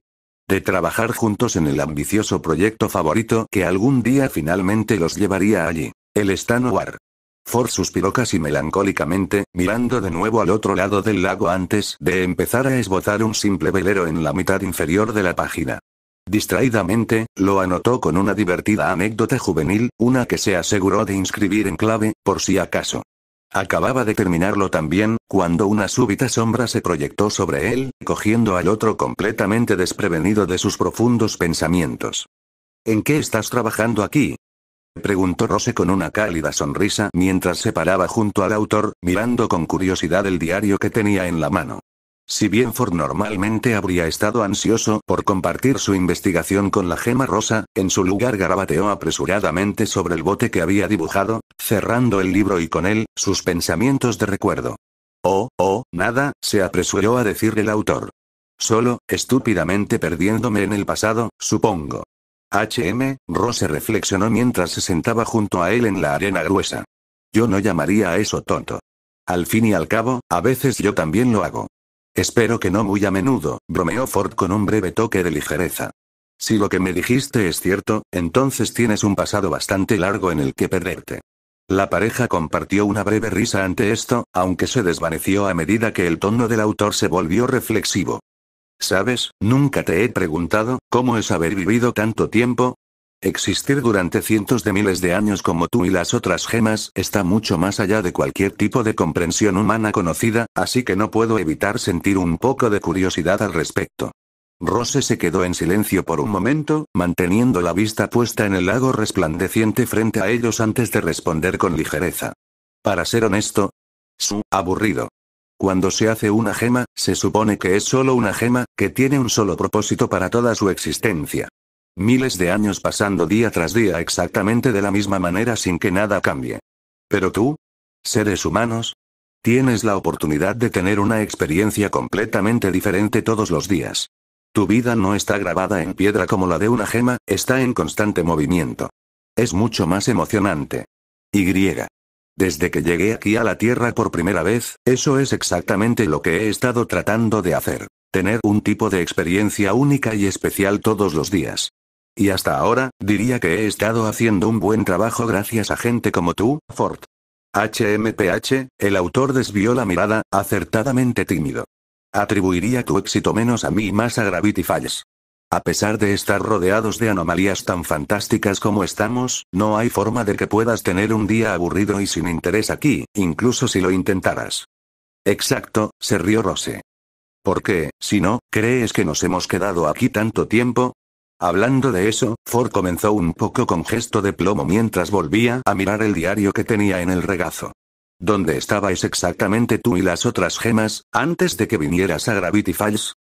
De trabajar juntos en el ambicioso proyecto favorito que algún día finalmente los llevaría allí. El Stan Ford suspiró casi melancólicamente, mirando de nuevo al otro lado del lago antes de empezar a esbozar un simple velero en la mitad inferior de la página. Distraídamente, lo anotó con una divertida anécdota juvenil, una que se aseguró de inscribir en clave, por si acaso. Acababa de terminarlo también, cuando una súbita sombra se proyectó sobre él, cogiendo al otro completamente desprevenido de sus profundos pensamientos. ¿En qué estás trabajando aquí? preguntó Rose con una cálida sonrisa mientras se paraba junto al autor, mirando con curiosidad el diario que tenía en la mano. Si bien Ford normalmente habría estado ansioso por compartir su investigación con la gema rosa, en su lugar garabateó apresuradamente sobre el bote que había dibujado, cerrando el libro y con él, sus pensamientos de recuerdo. Oh, oh, nada, se apresuró a decir el autor. Solo, estúpidamente perdiéndome en el pasado, supongo. HM, Rose reflexionó mientras se sentaba junto a él en la arena gruesa. Yo no llamaría a eso tonto. Al fin y al cabo, a veces yo también lo hago. Espero que no muy a menudo, bromeó Ford con un breve toque de ligereza. Si lo que me dijiste es cierto, entonces tienes un pasado bastante largo en el que perderte. La pareja compartió una breve risa ante esto, aunque se desvaneció a medida que el tono del autor se volvió reflexivo. ¿Sabes? Nunca te he preguntado, ¿cómo es haber vivido tanto tiempo? Existir durante cientos de miles de años como tú y las otras gemas está mucho más allá de cualquier tipo de comprensión humana conocida, así que no puedo evitar sentir un poco de curiosidad al respecto. Rose se quedó en silencio por un momento, manteniendo la vista puesta en el lago resplandeciente frente a ellos antes de responder con ligereza. Para ser honesto, su aburrido. Cuando se hace una gema, se supone que es solo una gema, que tiene un solo propósito para toda su existencia. Miles de años pasando día tras día exactamente de la misma manera sin que nada cambie. Pero tú, seres humanos, tienes la oportunidad de tener una experiencia completamente diferente todos los días. Tu vida no está grabada en piedra como la de una gema, está en constante movimiento. Es mucho más emocionante. Y. Desde que llegué aquí a la Tierra por primera vez, eso es exactamente lo que he estado tratando de hacer. Tener un tipo de experiencia única y especial todos los días. Y hasta ahora, diría que he estado haciendo un buen trabajo gracias a gente como tú, Ford. HMPH, el autor desvió la mirada, acertadamente tímido. Atribuiría tu éxito menos a mí y más a Gravity Falls. A pesar de estar rodeados de anomalías tan fantásticas como estamos, no hay forma de que puedas tener un día aburrido y sin interés aquí, incluso si lo intentaras. Exacto, se rió Rose. ¿Por qué, si no, crees que nos hemos quedado aquí tanto tiempo? Hablando de eso, Ford comenzó un poco con gesto de plomo mientras volvía a mirar el diario que tenía en el regazo. ¿Dónde estabais exactamente tú y las otras gemas, antes de que vinieras a Gravity Falls?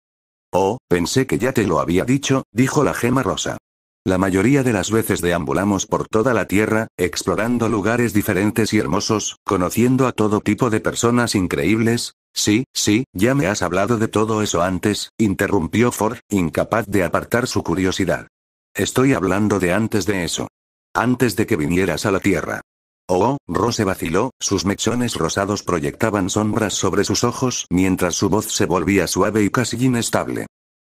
Oh, pensé que ya te lo había dicho, dijo la gema rosa. La mayoría de las veces deambulamos por toda la Tierra, explorando lugares diferentes y hermosos, conociendo a todo tipo de personas increíbles. Sí, sí, ya me has hablado de todo eso antes, interrumpió Ford, incapaz de apartar su curiosidad. Estoy hablando de antes de eso. Antes de que vinieras a la Tierra. Oh, Rose vaciló, sus mechones rosados proyectaban sombras sobre sus ojos mientras su voz se volvía suave y casi inestable.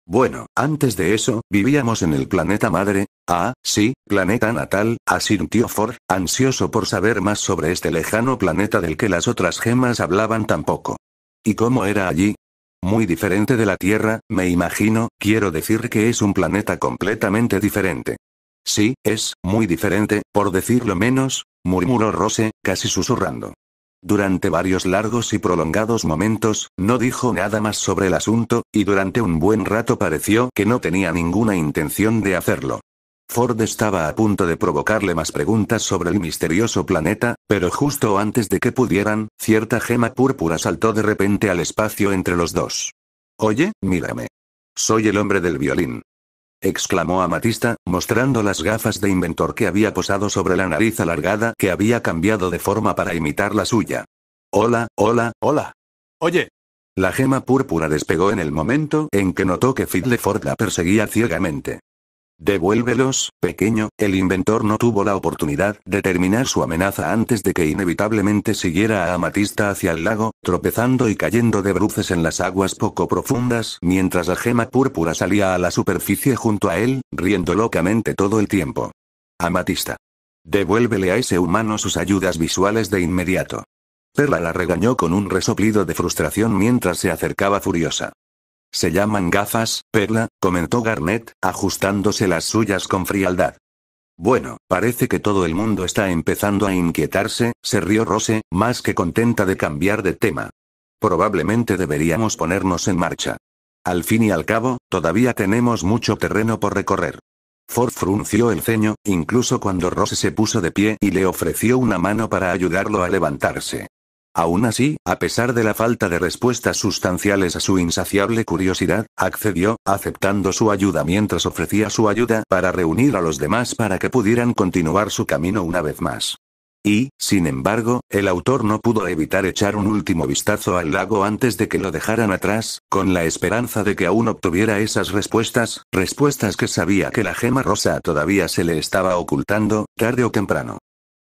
Bueno, antes de eso, vivíamos en el planeta madre. Ah, sí, planeta natal, asintió Ford, ansioso por saber más sobre este lejano planeta del que las otras gemas hablaban tan poco. ¿Y cómo era allí? Muy diferente de la Tierra, me imagino, quiero decir que es un planeta completamente diferente. Sí, es, muy diferente, por decirlo menos, murmuró Rose, casi susurrando. Durante varios largos y prolongados momentos, no dijo nada más sobre el asunto, y durante un buen rato pareció que no tenía ninguna intención de hacerlo. Ford estaba a punto de provocarle más preguntas sobre el misterioso planeta, pero justo antes de que pudieran, cierta gema púrpura saltó de repente al espacio entre los dos. Oye, mírame. Soy el hombre del violín exclamó Amatista, mostrando las gafas de inventor que había posado sobre la nariz alargada que había cambiado de forma para imitar la suya. Hola, hola, hola. Oye. La gema púrpura despegó en el momento en que notó que Fiddleford la perseguía ciegamente. Devuélvelos, pequeño, el inventor no tuvo la oportunidad de terminar su amenaza antes de que inevitablemente siguiera a Amatista hacia el lago, tropezando y cayendo de bruces en las aguas poco profundas mientras la gema púrpura salía a la superficie junto a él, riendo locamente todo el tiempo. Amatista. Devuélvele a ese humano sus ayudas visuales de inmediato. Perla la regañó con un resoplido de frustración mientras se acercaba furiosa. Se llaman gafas, Perla, comentó Garnet, ajustándose las suyas con frialdad. Bueno, parece que todo el mundo está empezando a inquietarse, se rió Rose, más que contenta de cambiar de tema. Probablemente deberíamos ponernos en marcha. Al fin y al cabo, todavía tenemos mucho terreno por recorrer. Ford frunció el ceño, incluso cuando Rose se puso de pie y le ofreció una mano para ayudarlo a levantarse. Aún así, a pesar de la falta de respuestas sustanciales a su insaciable curiosidad, accedió, aceptando su ayuda mientras ofrecía su ayuda para reunir a los demás para que pudieran continuar su camino una vez más. Y, sin embargo, el autor no pudo evitar echar un último vistazo al lago antes de que lo dejaran atrás, con la esperanza de que aún obtuviera esas respuestas, respuestas que sabía que la gema rosa todavía se le estaba ocultando, tarde o temprano.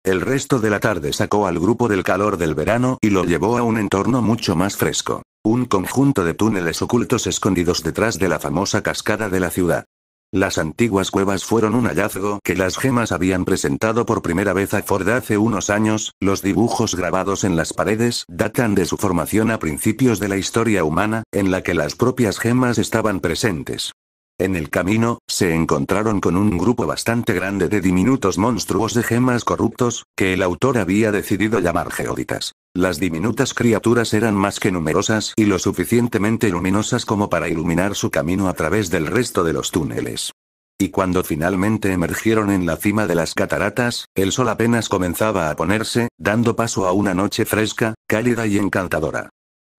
El resto de la tarde sacó al grupo del calor del verano y lo llevó a un entorno mucho más fresco. Un conjunto de túneles ocultos escondidos detrás de la famosa cascada de la ciudad. Las antiguas cuevas fueron un hallazgo que las gemas habían presentado por primera vez a Ford hace unos años, los dibujos grabados en las paredes datan de su formación a principios de la historia humana, en la que las propias gemas estaban presentes. En el camino, se encontraron con un grupo bastante grande de diminutos monstruos de gemas corruptos, que el autor había decidido llamar geoditas. Las diminutas criaturas eran más que numerosas y lo suficientemente luminosas como para iluminar su camino a través del resto de los túneles. Y cuando finalmente emergieron en la cima de las cataratas, el sol apenas comenzaba a ponerse, dando paso a una noche fresca, cálida y encantadora.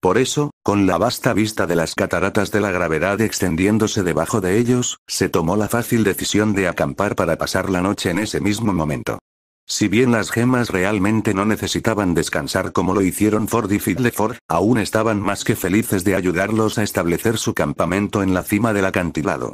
Por eso, con la vasta vista de las cataratas de la gravedad extendiéndose debajo de ellos, se tomó la fácil decisión de acampar para pasar la noche en ese mismo momento. Si bien las gemas realmente no necesitaban descansar como lo hicieron Ford y Fiddleford, aún estaban más que felices de ayudarlos a establecer su campamento en la cima del acantilado.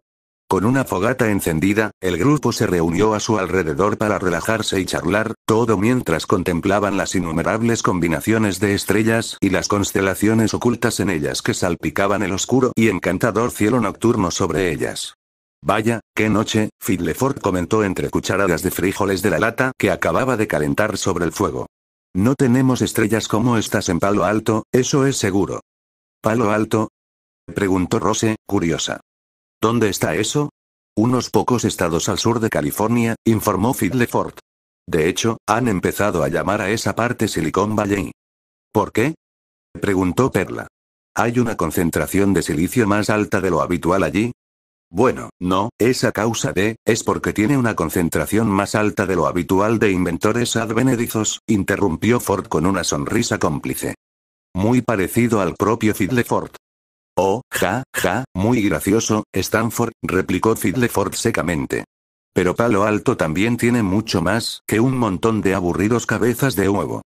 Con una fogata encendida, el grupo se reunió a su alrededor para relajarse y charlar, todo mientras contemplaban las innumerables combinaciones de estrellas y las constelaciones ocultas en ellas que salpicaban el oscuro y encantador cielo nocturno sobre ellas. Vaya, qué noche, Fidleford comentó entre cucharadas de frijoles de la lata que acababa de calentar sobre el fuego. No tenemos estrellas como estas en Palo Alto, eso es seguro. ¿Palo Alto? preguntó Rose, curiosa. ¿Dónde está eso? Unos pocos estados al sur de California, informó Ford. De hecho, han empezado a llamar a esa parte Silicon Valley. ¿Por qué? preguntó Perla. ¿Hay una concentración de silicio más alta de lo habitual allí? Bueno, no, esa causa de, es porque tiene una concentración más alta de lo habitual de inventores advenedizos, interrumpió Ford con una sonrisa cómplice. Muy parecido al propio Ford. Oh, ja, ja, muy gracioso, Stanford, replicó Fiddleford secamente. Pero Palo Alto también tiene mucho más que un montón de aburridos cabezas de huevo.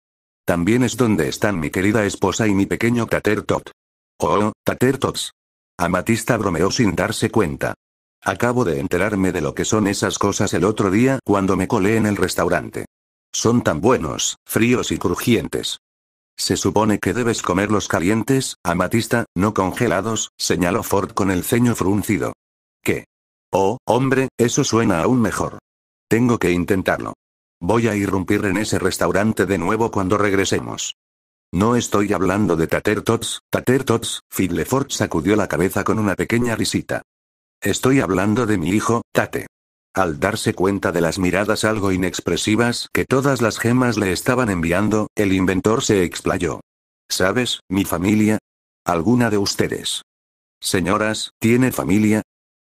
También es donde están mi querida esposa y mi pequeño Tot. Oh, Tater Tots. Amatista bromeó sin darse cuenta. Acabo de enterarme de lo que son esas cosas el otro día cuando me colé en el restaurante. Son tan buenos, fríos y crujientes. Se supone que debes comerlos calientes, amatista, no congelados, señaló Ford con el ceño fruncido. ¿Qué? Oh, hombre, eso suena aún mejor. Tengo que intentarlo. Voy a irrumpir en ese restaurante de nuevo cuando regresemos. No estoy hablando de Tater Tots, Tater Tots, Ford sacudió la cabeza con una pequeña risita. Estoy hablando de mi hijo, Tate. Al darse cuenta de las miradas algo inexpresivas que todas las gemas le estaban enviando, el inventor se explayó. ¿Sabes, mi familia? ¿Alguna de ustedes? Señoras, ¿tiene familia?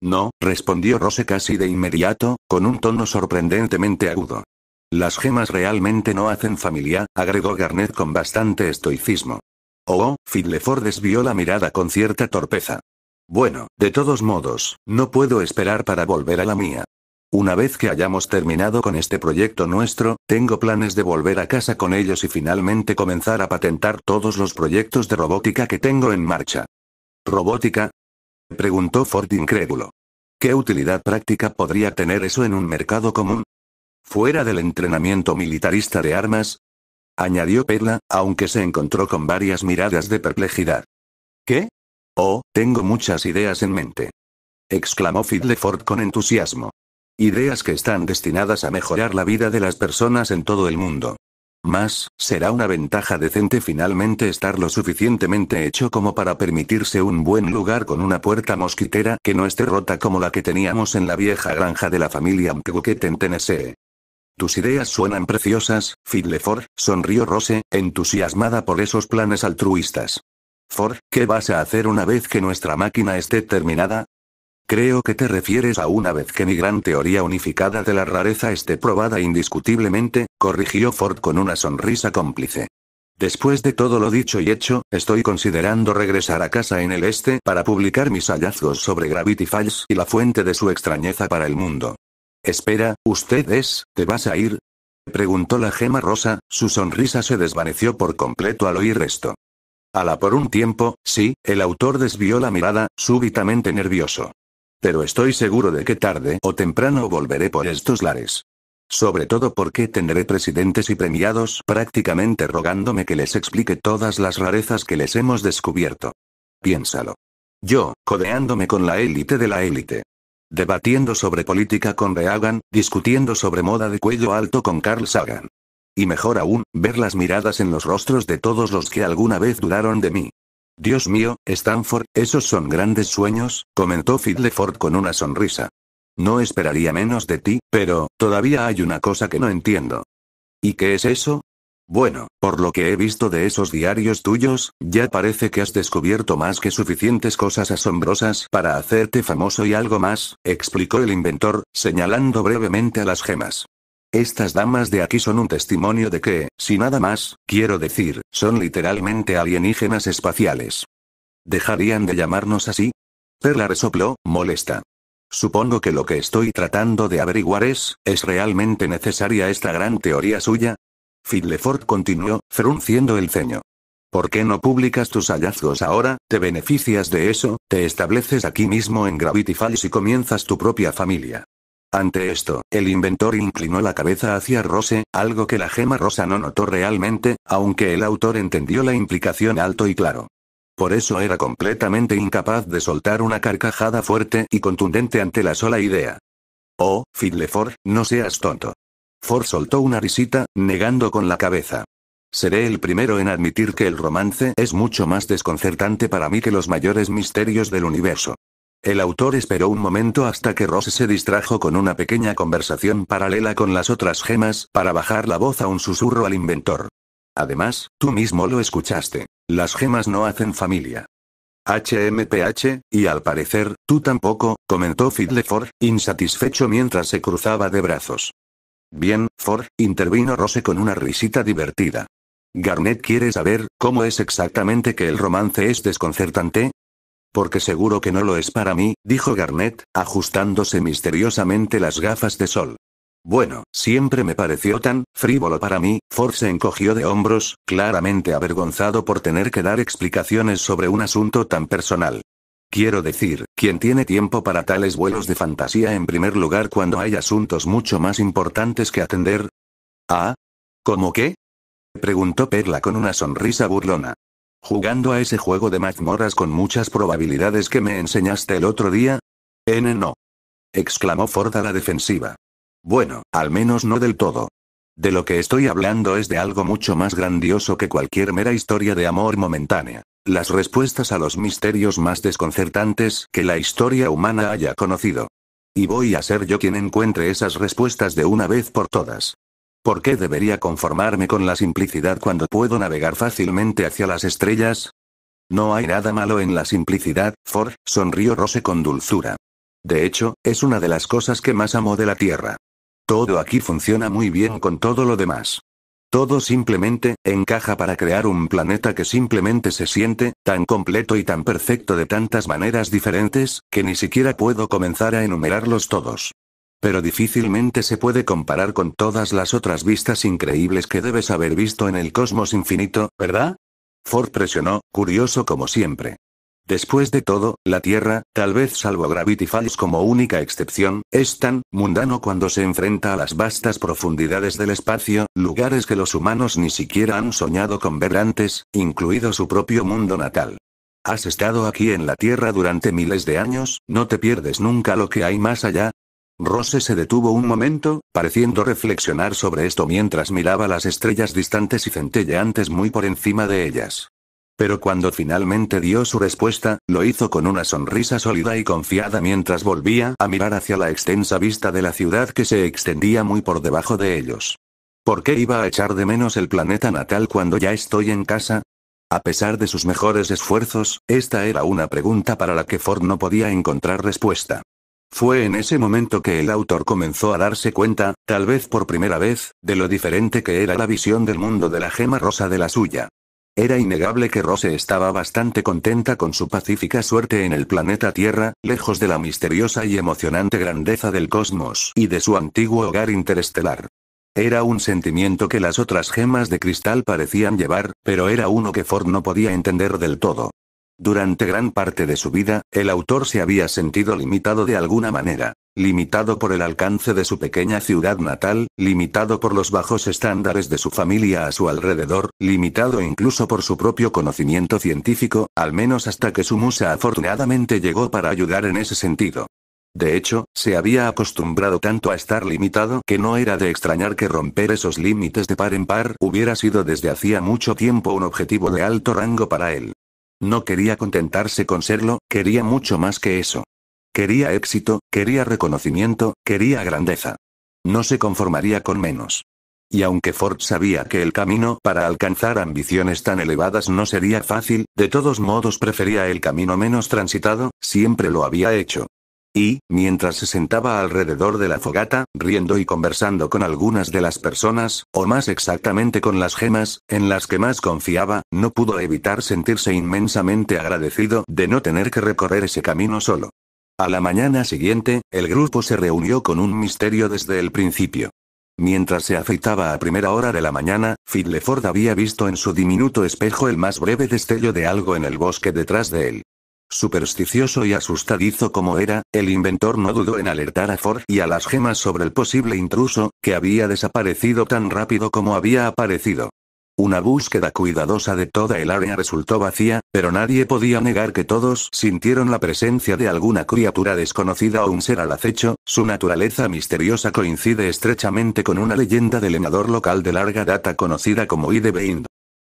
No, respondió Rose casi de inmediato, con un tono sorprendentemente agudo. Las gemas realmente no hacen familia, agregó Garnet con bastante estoicismo. Oh, oh, Fidleford desvió la mirada con cierta torpeza. Bueno, de todos modos, no puedo esperar para volver a la mía. Una vez que hayamos terminado con este proyecto nuestro, tengo planes de volver a casa con ellos y finalmente comenzar a patentar todos los proyectos de robótica que tengo en marcha. ¿Robótica? preguntó Ford incrédulo. ¿Qué utilidad práctica podría tener eso en un mercado común? Fuera del entrenamiento militarista de armas, añadió Perla, aunque se encontró con varias miradas de perplejidad. ¿Qué? Oh, tengo muchas ideas en mente. exclamó Ford con entusiasmo. Ideas que están destinadas a mejorar la vida de las personas en todo el mundo. Más, será una ventaja decente finalmente estar lo suficientemente hecho como para permitirse un buen lugar con una puerta mosquitera que no esté rota como la que teníamos en la vieja granja de la familia Mkguket en Tennessee. Tus ideas suenan preciosas, Ford, sonrió Rose, entusiasmada por esos planes altruistas. Ford, ¿qué vas a hacer una vez que nuestra máquina esté terminada? Creo que te refieres a una vez que mi gran teoría unificada de la rareza esté probada indiscutiblemente, corrigió Ford con una sonrisa cómplice. Después de todo lo dicho y hecho, estoy considerando regresar a casa en el este para publicar mis hallazgos sobre Gravity Falls y la fuente de su extrañeza para el mundo. Espera, ustedes, ¿Te vas a ir? Preguntó la gema rosa, su sonrisa se desvaneció por completo al oír esto. A la por un tiempo, sí, el autor desvió la mirada, súbitamente nervioso. Pero estoy seguro de que tarde o temprano volveré por estos lares. Sobre todo porque tendré presidentes y premiados prácticamente rogándome que les explique todas las rarezas que les hemos descubierto. Piénsalo. Yo, codeándome con la élite de la élite. Debatiendo sobre política con Reagan, discutiendo sobre moda de cuello alto con Carl Sagan. Y mejor aún, ver las miradas en los rostros de todos los que alguna vez dudaron de mí. Dios mío, Stanford, esos son grandes sueños, comentó Fiddleford con una sonrisa. No esperaría menos de ti, pero, todavía hay una cosa que no entiendo. ¿Y qué es eso? Bueno, por lo que he visto de esos diarios tuyos, ya parece que has descubierto más que suficientes cosas asombrosas para hacerte famoso y algo más, explicó el inventor, señalando brevemente a las gemas. Estas damas de aquí son un testimonio de que, si nada más, quiero decir, son literalmente alienígenas espaciales. ¿Dejarían de llamarnos así? Perla resopló, molesta. Supongo que lo que estoy tratando de averiguar es, ¿es realmente necesaria esta gran teoría suya? Fidleford continuó, frunciendo el ceño. ¿Por qué no publicas tus hallazgos ahora, te beneficias de eso, te estableces aquí mismo en Gravity Falls y comienzas tu propia familia? Ante esto, el inventor inclinó la cabeza hacia Rose, algo que la gema rosa no notó realmente, aunque el autor entendió la implicación alto y claro. Por eso era completamente incapaz de soltar una carcajada fuerte y contundente ante la sola idea. Oh, Fiddleford, no seas tonto. Ford soltó una risita, negando con la cabeza. Seré el primero en admitir que el romance es mucho más desconcertante para mí que los mayores misterios del universo. El autor esperó un momento hasta que Rose se distrajo con una pequeña conversación paralela con las otras gemas, para bajar la voz a un susurro al inventor. Además, tú mismo lo escuchaste. Las gemas no hacen familia. HMPH, y al parecer, tú tampoco, comentó Ford, insatisfecho mientras se cruzaba de brazos. Bien, Ford, intervino Rose con una risita divertida. Garnet quiere saber, ¿cómo es exactamente que el romance es desconcertante? Porque seguro que no lo es para mí, dijo Garnet, ajustándose misteriosamente las gafas de sol. Bueno, siempre me pareció tan frívolo para mí, Ford se encogió de hombros, claramente avergonzado por tener que dar explicaciones sobre un asunto tan personal. Quiero decir, ¿quién tiene tiempo para tales vuelos de fantasía en primer lugar cuando hay asuntos mucho más importantes que atender? ¿Ah? ¿Cómo qué? preguntó Perla con una sonrisa burlona. ¿Jugando a ese juego de mazmorras con muchas probabilidades que me enseñaste el otro día? N no. Exclamó Ford a la defensiva. Bueno, al menos no del todo. De lo que estoy hablando es de algo mucho más grandioso que cualquier mera historia de amor momentánea. Las respuestas a los misterios más desconcertantes que la historia humana haya conocido. Y voy a ser yo quien encuentre esas respuestas de una vez por todas. ¿Por qué debería conformarme con la simplicidad cuando puedo navegar fácilmente hacia las estrellas? No hay nada malo en la simplicidad, Ford, sonrió Rose con dulzura. De hecho, es una de las cosas que más amo de la Tierra. Todo aquí funciona muy bien con todo lo demás. Todo simplemente, encaja para crear un planeta que simplemente se siente, tan completo y tan perfecto de tantas maneras diferentes, que ni siquiera puedo comenzar a enumerarlos todos. Pero difícilmente se puede comparar con todas las otras vistas increíbles que debes haber visto en el cosmos infinito, ¿verdad? Ford presionó, curioso como siempre. Después de todo, la Tierra, tal vez salvo Gravity Falls como única excepción, es tan mundano cuando se enfrenta a las vastas profundidades del espacio, lugares que los humanos ni siquiera han soñado con ver antes, incluido su propio mundo natal. Has estado aquí en la Tierra durante miles de años, no te pierdes nunca lo que hay más allá, Rose se detuvo un momento, pareciendo reflexionar sobre esto mientras miraba las estrellas distantes y centelleantes muy por encima de ellas. Pero cuando finalmente dio su respuesta, lo hizo con una sonrisa sólida y confiada mientras volvía a mirar hacia la extensa vista de la ciudad que se extendía muy por debajo de ellos. ¿Por qué iba a echar de menos el planeta natal cuando ya estoy en casa? A pesar de sus mejores esfuerzos, esta era una pregunta para la que Ford no podía encontrar respuesta. Fue en ese momento que el autor comenzó a darse cuenta, tal vez por primera vez, de lo diferente que era la visión del mundo de la gema rosa de la suya. Era innegable que Rose estaba bastante contenta con su pacífica suerte en el planeta Tierra, lejos de la misteriosa y emocionante grandeza del cosmos y de su antiguo hogar interestelar. Era un sentimiento que las otras gemas de cristal parecían llevar, pero era uno que Ford no podía entender del todo. Durante gran parte de su vida, el autor se había sentido limitado de alguna manera, limitado por el alcance de su pequeña ciudad natal, limitado por los bajos estándares de su familia a su alrededor, limitado incluso por su propio conocimiento científico, al menos hasta que su musa afortunadamente llegó para ayudar en ese sentido. De hecho, se había acostumbrado tanto a estar limitado que no era de extrañar que romper esos límites de par en par hubiera sido desde hacía mucho tiempo un objetivo de alto rango para él. No quería contentarse con serlo, quería mucho más que eso. Quería éxito, quería reconocimiento, quería grandeza. No se conformaría con menos. Y aunque Ford sabía que el camino para alcanzar ambiciones tan elevadas no sería fácil, de todos modos prefería el camino menos transitado, siempre lo había hecho. Y, mientras se sentaba alrededor de la fogata, riendo y conversando con algunas de las personas, o más exactamente con las gemas, en las que más confiaba, no pudo evitar sentirse inmensamente agradecido de no tener que recorrer ese camino solo. A la mañana siguiente, el grupo se reunió con un misterio desde el principio. Mientras se afeitaba a primera hora de la mañana, Fidleford había visto en su diminuto espejo el más breve destello de algo en el bosque detrás de él. Supersticioso y asustadizo como era, el inventor no dudó en alertar a Ford y a las gemas sobre el posible intruso, que había desaparecido tan rápido como había aparecido. Una búsqueda cuidadosa de toda el área resultó vacía, pero nadie podía negar que todos sintieron la presencia de alguna criatura desconocida o un ser al acecho, su naturaleza misteriosa coincide estrechamente con una leyenda del enador local de larga data conocida como Ide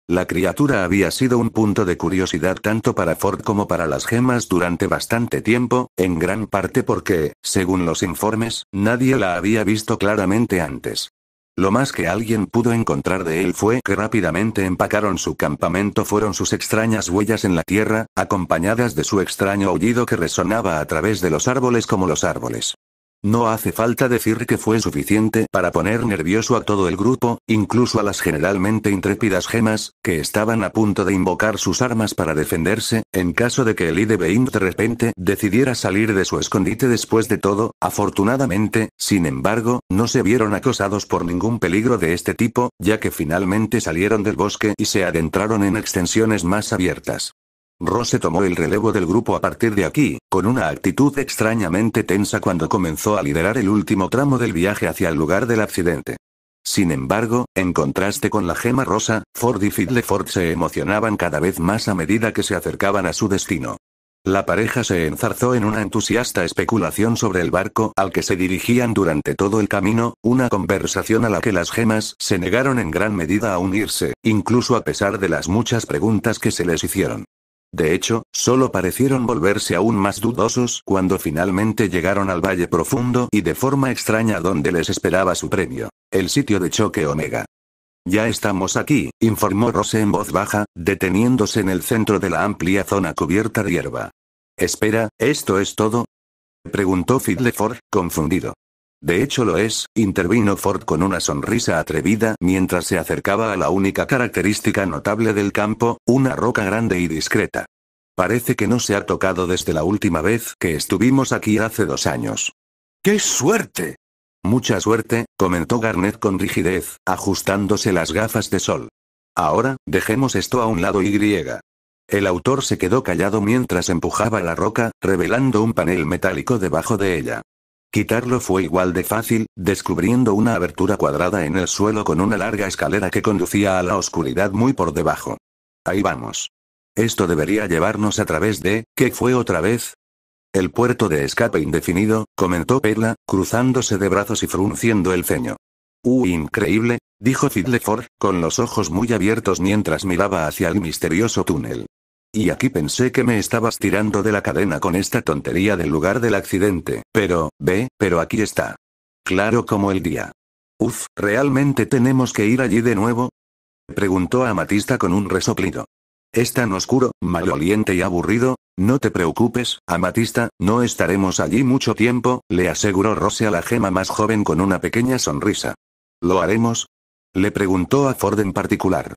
la criatura había sido un punto de curiosidad tanto para Ford como para las gemas durante bastante tiempo, en gran parte porque, según los informes, nadie la había visto claramente antes. Lo más que alguien pudo encontrar de él fue que rápidamente empacaron su campamento fueron sus extrañas huellas en la tierra, acompañadas de su extraño aullido que resonaba a través de los árboles como los árboles. No hace falta decir que fue suficiente para poner nervioso a todo el grupo, incluso a las generalmente intrépidas gemas, que estaban a punto de invocar sus armas para defenderse, en caso de que el Idebein de repente decidiera salir de su escondite después de todo, afortunadamente, sin embargo, no se vieron acosados por ningún peligro de este tipo, ya que finalmente salieron del bosque y se adentraron en extensiones más abiertas. Rose tomó el relevo del grupo a partir de aquí, con una actitud extrañamente tensa cuando comenzó a liderar el último tramo del viaje hacia el lugar del accidente. Sin embargo, en contraste con la gema rosa, Ford y Fiddleford se emocionaban cada vez más a medida que se acercaban a su destino. La pareja se enzarzó en una entusiasta especulación sobre el barco al que se dirigían durante todo el camino, una conversación a la que las gemas se negaron en gran medida a unirse, incluso a pesar de las muchas preguntas que se les hicieron. De hecho, solo parecieron volverse aún más dudosos cuando finalmente llegaron al valle profundo y de forma extraña donde les esperaba su premio, el sitio de choque Omega. Ya estamos aquí, informó Rose en voz baja, deteniéndose en el centro de la amplia zona cubierta de hierba. Espera, ¿esto es todo? preguntó Fiddleford, confundido. De hecho lo es, intervino Ford con una sonrisa atrevida mientras se acercaba a la única característica notable del campo, una roca grande y discreta. Parece que no se ha tocado desde la última vez que estuvimos aquí hace dos años. ¡Qué suerte! Mucha suerte, comentó Garnet con rigidez, ajustándose las gafas de sol. Ahora, dejemos esto a un lado y griega. El autor se quedó callado mientras empujaba la roca, revelando un panel metálico debajo de ella. Quitarlo fue igual de fácil, descubriendo una abertura cuadrada en el suelo con una larga escalera que conducía a la oscuridad muy por debajo. Ahí vamos. Esto debería llevarnos a través de, ¿qué fue otra vez? El puerto de escape indefinido, comentó Perla, cruzándose de brazos y frunciendo el ceño. ¡Uh, increíble! dijo Fidleford, con los ojos muy abiertos mientras miraba hacia el misterioso túnel. Y aquí pensé que me estabas tirando de la cadena con esta tontería del lugar del accidente, pero, ve, pero aquí está. Claro como el día. Uf, ¿realmente tenemos que ir allí de nuevo? Preguntó Amatista con un resoplido. Es tan oscuro, maloliente y aburrido, no te preocupes, Amatista, no estaremos allí mucho tiempo, le aseguró Rose a la gema más joven con una pequeña sonrisa. ¿Lo haremos? Le preguntó a Ford en particular.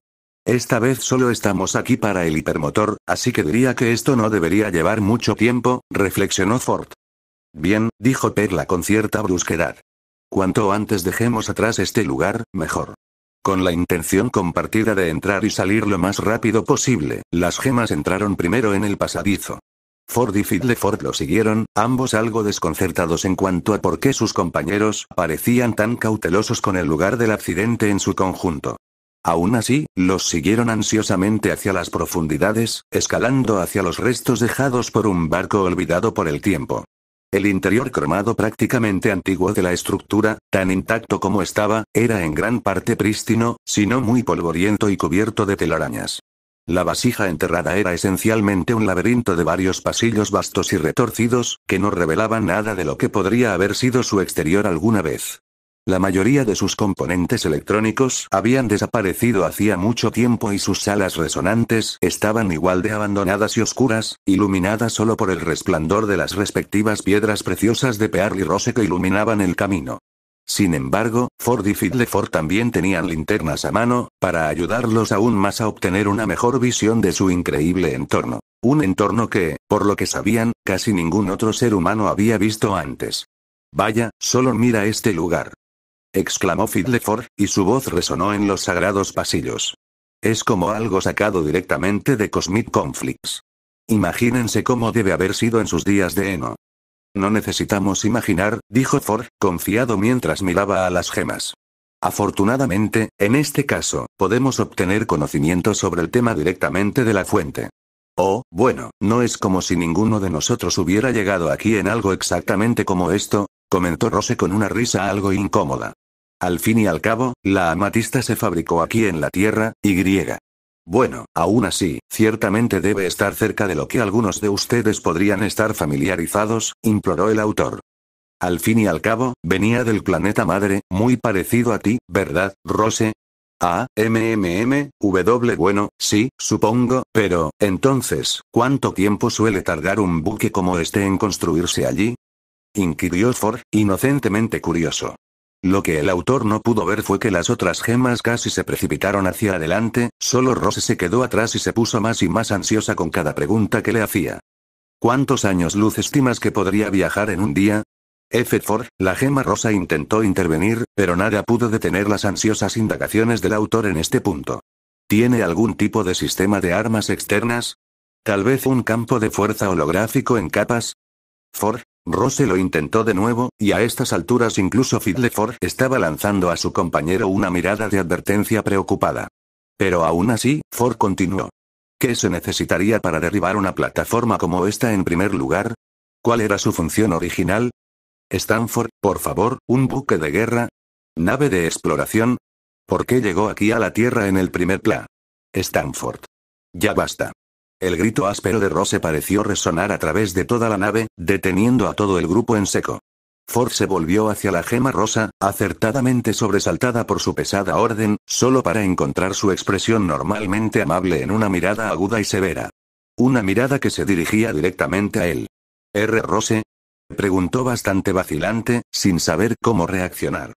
Esta vez solo estamos aquí para el hipermotor, así que diría que esto no debería llevar mucho tiempo, reflexionó Ford. Bien, dijo Perla con cierta brusquedad. Cuanto antes dejemos atrás este lugar, mejor. Con la intención compartida de entrar y salir lo más rápido posible, las gemas entraron primero en el pasadizo. Ford y Fiddleford lo siguieron, ambos algo desconcertados en cuanto a por qué sus compañeros parecían tan cautelosos con el lugar del accidente en su conjunto. Aún así, los siguieron ansiosamente hacia las profundidades, escalando hacia los restos dejados por un barco olvidado por el tiempo. El interior cromado prácticamente antiguo de la estructura, tan intacto como estaba, era en gran parte prístino, sino muy polvoriento y cubierto de telarañas. La vasija enterrada era esencialmente un laberinto de varios pasillos vastos y retorcidos, que no revelaban nada de lo que podría haber sido su exterior alguna vez. La mayoría de sus componentes electrónicos habían desaparecido hacía mucho tiempo y sus salas resonantes estaban igual de abandonadas y oscuras, iluminadas solo por el resplandor de las respectivas piedras preciosas de Pearl y Rose que iluminaban el camino. Sin embargo, Ford y Fiddleford también tenían linternas a mano, para ayudarlos aún más a obtener una mejor visión de su increíble entorno. Un entorno que, por lo que sabían, casi ningún otro ser humano había visto antes. Vaya, solo mira este lugar exclamó Fiddleford, y su voz resonó en los sagrados pasillos. Es como algo sacado directamente de Cosmic Conflicts. Imagínense cómo debe haber sido en sus días de heno. No necesitamos imaginar, dijo Ford, confiado mientras miraba a las gemas. Afortunadamente, en este caso, podemos obtener conocimiento sobre el tema directamente de la fuente. Oh, bueno, no es como si ninguno de nosotros hubiera llegado aquí en algo exactamente como esto, comentó Rose con una risa algo incómoda. Al fin y al cabo, la amatista se fabricó aquí en la Tierra, y griega. Bueno, aún así, ciertamente debe estar cerca de lo que algunos de ustedes podrían estar familiarizados, imploró el autor. Al fin y al cabo, venía del planeta madre, muy parecido a ti, ¿verdad, Rose? m MMM, W bueno, sí, supongo, pero, entonces, ¿cuánto tiempo suele tardar un buque como este en construirse allí? Inquirió Ford, inocentemente curioso. Lo que el autor no pudo ver fue que las otras gemas casi se precipitaron hacia adelante, solo Rose se quedó atrás y se puso más y más ansiosa con cada pregunta que le hacía. ¿Cuántos años luz estimas que podría viajar en un día? F. Ford, la gema rosa intentó intervenir, pero nada pudo detener las ansiosas indagaciones del autor en este punto. ¿Tiene algún tipo de sistema de armas externas? Tal vez un campo de fuerza holográfico en capas, Ford, Rose lo intentó de nuevo, y a estas alturas incluso Fiddleford estaba lanzando a su compañero una mirada de advertencia preocupada. Pero aún así, Ford continuó. ¿Qué se necesitaría para derribar una plataforma como esta en primer lugar? ¿Cuál era su función original? Stanford, por favor, un buque de guerra. Nave de exploración. ¿Por qué llegó aquí a la Tierra en el primer plan? Stanford. Ya basta. El grito áspero de Rose pareció resonar a través de toda la nave, deteniendo a todo el grupo en seco. Ford se volvió hacia la gema rosa, acertadamente sobresaltada por su pesada orden, solo para encontrar su expresión normalmente amable en una mirada aguda y severa. Una mirada que se dirigía directamente a él. ¿R. Rose? Preguntó bastante vacilante, sin saber cómo reaccionar.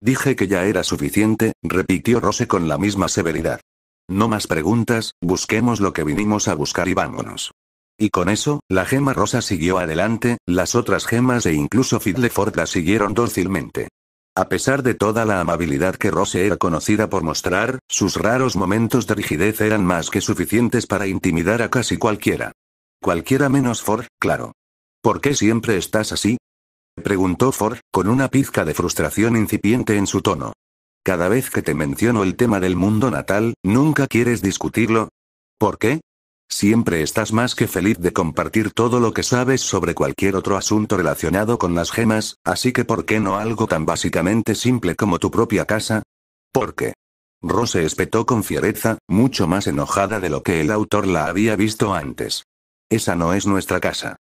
Dije que ya era suficiente, repitió Rose con la misma severidad. No más preguntas, busquemos lo que vinimos a buscar y vámonos. Y con eso, la gema rosa siguió adelante, las otras gemas e incluso Fiddleford la siguieron dócilmente. A pesar de toda la amabilidad que Rose era conocida por mostrar, sus raros momentos de rigidez eran más que suficientes para intimidar a casi cualquiera. Cualquiera menos Ford, claro. ¿Por qué siempre estás así? preguntó Ford, con una pizca de frustración incipiente en su tono. Cada vez que te menciono el tema del mundo natal, nunca quieres discutirlo. ¿Por qué? Siempre estás más que feliz de compartir todo lo que sabes sobre cualquier otro asunto relacionado con las gemas, así que ¿por qué no algo tan básicamente simple como tu propia casa? ¿Por qué? Rose espetó con fiereza, mucho más enojada de lo que el autor la había visto antes. Esa no es nuestra casa.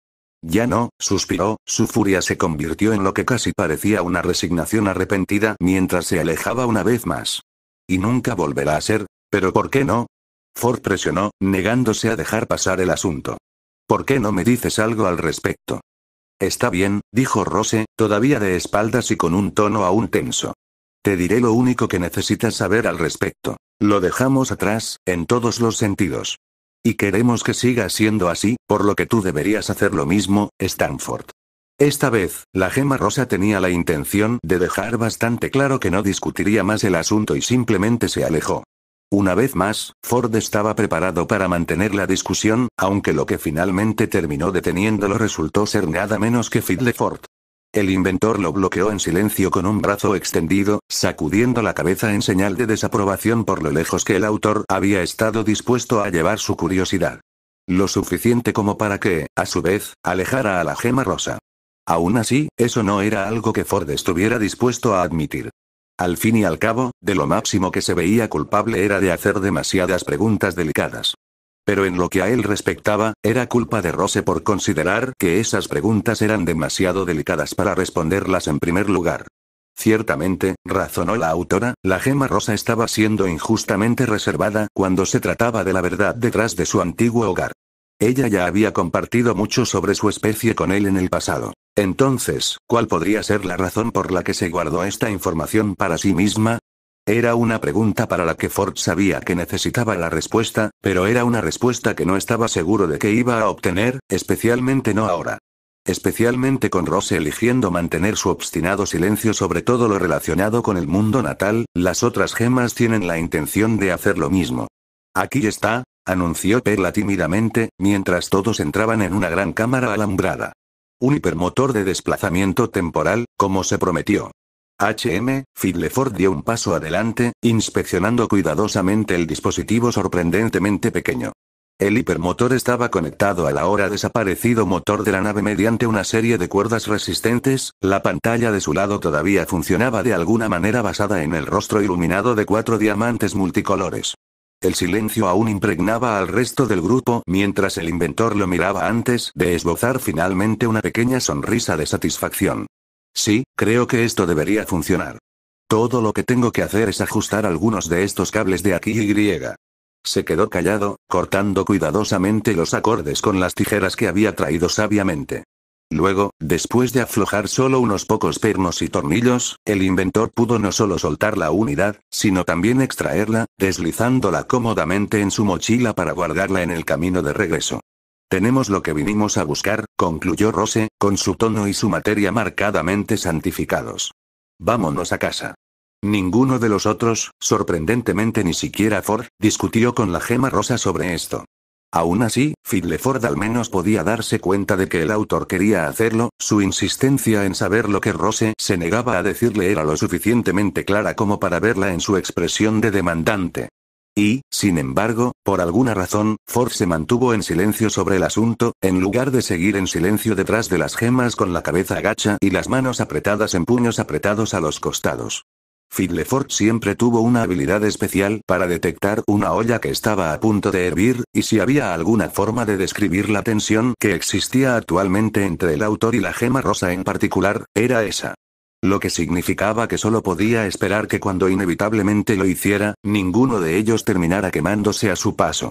Ya no, suspiró, su furia se convirtió en lo que casi parecía una resignación arrepentida mientras se alejaba una vez más. Y nunca volverá a ser, pero ¿por qué no? Ford presionó, negándose a dejar pasar el asunto. ¿Por qué no me dices algo al respecto? Está bien, dijo Rose, todavía de espaldas y con un tono aún tenso. Te diré lo único que necesitas saber al respecto. Lo dejamos atrás, en todos los sentidos. Y queremos que siga siendo así, por lo que tú deberías hacer lo mismo, Stanford. Esta vez, la gema rosa tenía la intención de dejar bastante claro que no discutiría más el asunto y simplemente se alejó. Una vez más, Ford estaba preparado para mantener la discusión, aunque lo que finalmente terminó deteniéndolo resultó ser nada menos que Ford. El inventor lo bloqueó en silencio con un brazo extendido, sacudiendo la cabeza en señal de desaprobación por lo lejos que el autor había estado dispuesto a llevar su curiosidad. Lo suficiente como para que, a su vez, alejara a la gema rosa. Aún así, eso no era algo que Ford estuviera dispuesto a admitir. Al fin y al cabo, de lo máximo que se veía culpable era de hacer demasiadas preguntas delicadas. Pero en lo que a él respectaba, era culpa de Rose por considerar que esas preguntas eran demasiado delicadas para responderlas en primer lugar. Ciertamente, razonó la autora, la gema rosa estaba siendo injustamente reservada cuando se trataba de la verdad detrás de su antiguo hogar. Ella ya había compartido mucho sobre su especie con él en el pasado. Entonces, ¿cuál podría ser la razón por la que se guardó esta información para sí misma? Era una pregunta para la que Ford sabía que necesitaba la respuesta, pero era una respuesta que no estaba seguro de que iba a obtener, especialmente no ahora. Especialmente con Rose eligiendo mantener su obstinado silencio sobre todo lo relacionado con el mundo natal, las otras gemas tienen la intención de hacer lo mismo. Aquí está, anunció Perla tímidamente, mientras todos entraban en una gran cámara alambrada. Un hipermotor de desplazamiento temporal, como se prometió. HM, Fiddleford dio un paso adelante, inspeccionando cuidadosamente el dispositivo sorprendentemente pequeño. El hipermotor estaba conectado al ahora desaparecido motor de la nave mediante una serie de cuerdas resistentes, la pantalla de su lado todavía funcionaba de alguna manera basada en el rostro iluminado de cuatro diamantes multicolores. El silencio aún impregnaba al resto del grupo mientras el inventor lo miraba antes de esbozar finalmente una pequeña sonrisa de satisfacción. Sí, creo que esto debería funcionar. Todo lo que tengo que hacer es ajustar algunos de estos cables de aquí y. Se quedó callado, cortando cuidadosamente los acordes con las tijeras que había traído sabiamente. Luego, después de aflojar solo unos pocos pernos y tornillos, el inventor pudo no solo soltar la unidad, sino también extraerla, deslizándola cómodamente en su mochila para guardarla en el camino de regreso. Tenemos lo que vinimos a buscar, concluyó Rose, con su tono y su materia marcadamente santificados. Vámonos a casa. Ninguno de los otros, sorprendentemente ni siquiera Ford, discutió con la gema rosa sobre esto. Aún así, Fiddleford al menos podía darse cuenta de que el autor quería hacerlo, su insistencia en saber lo que Rose se negaba a decirle era lo suficientemente clara como para verla en su expresión de demandante. Y, sin embargo, por alguna razón, Ford se mantuvo en silencio sobre el asunto, en lugar de seguir en silencio detrás de las gemas con la cabeza agacha y las manos apretadas en puños apretados a los costados. Fiddleford siempre tuvo una habilidad especial para detectar una olla que estaba a punto de hervir, y si había alguna forma de describir la tensión que existía actualmente entre el autor y la gema rosa en particular, era esa. Lo que significaba que solo podía esperar que cuando inevitablemente lo hiciera, ninguno de ellos terminara quemándose a su paso.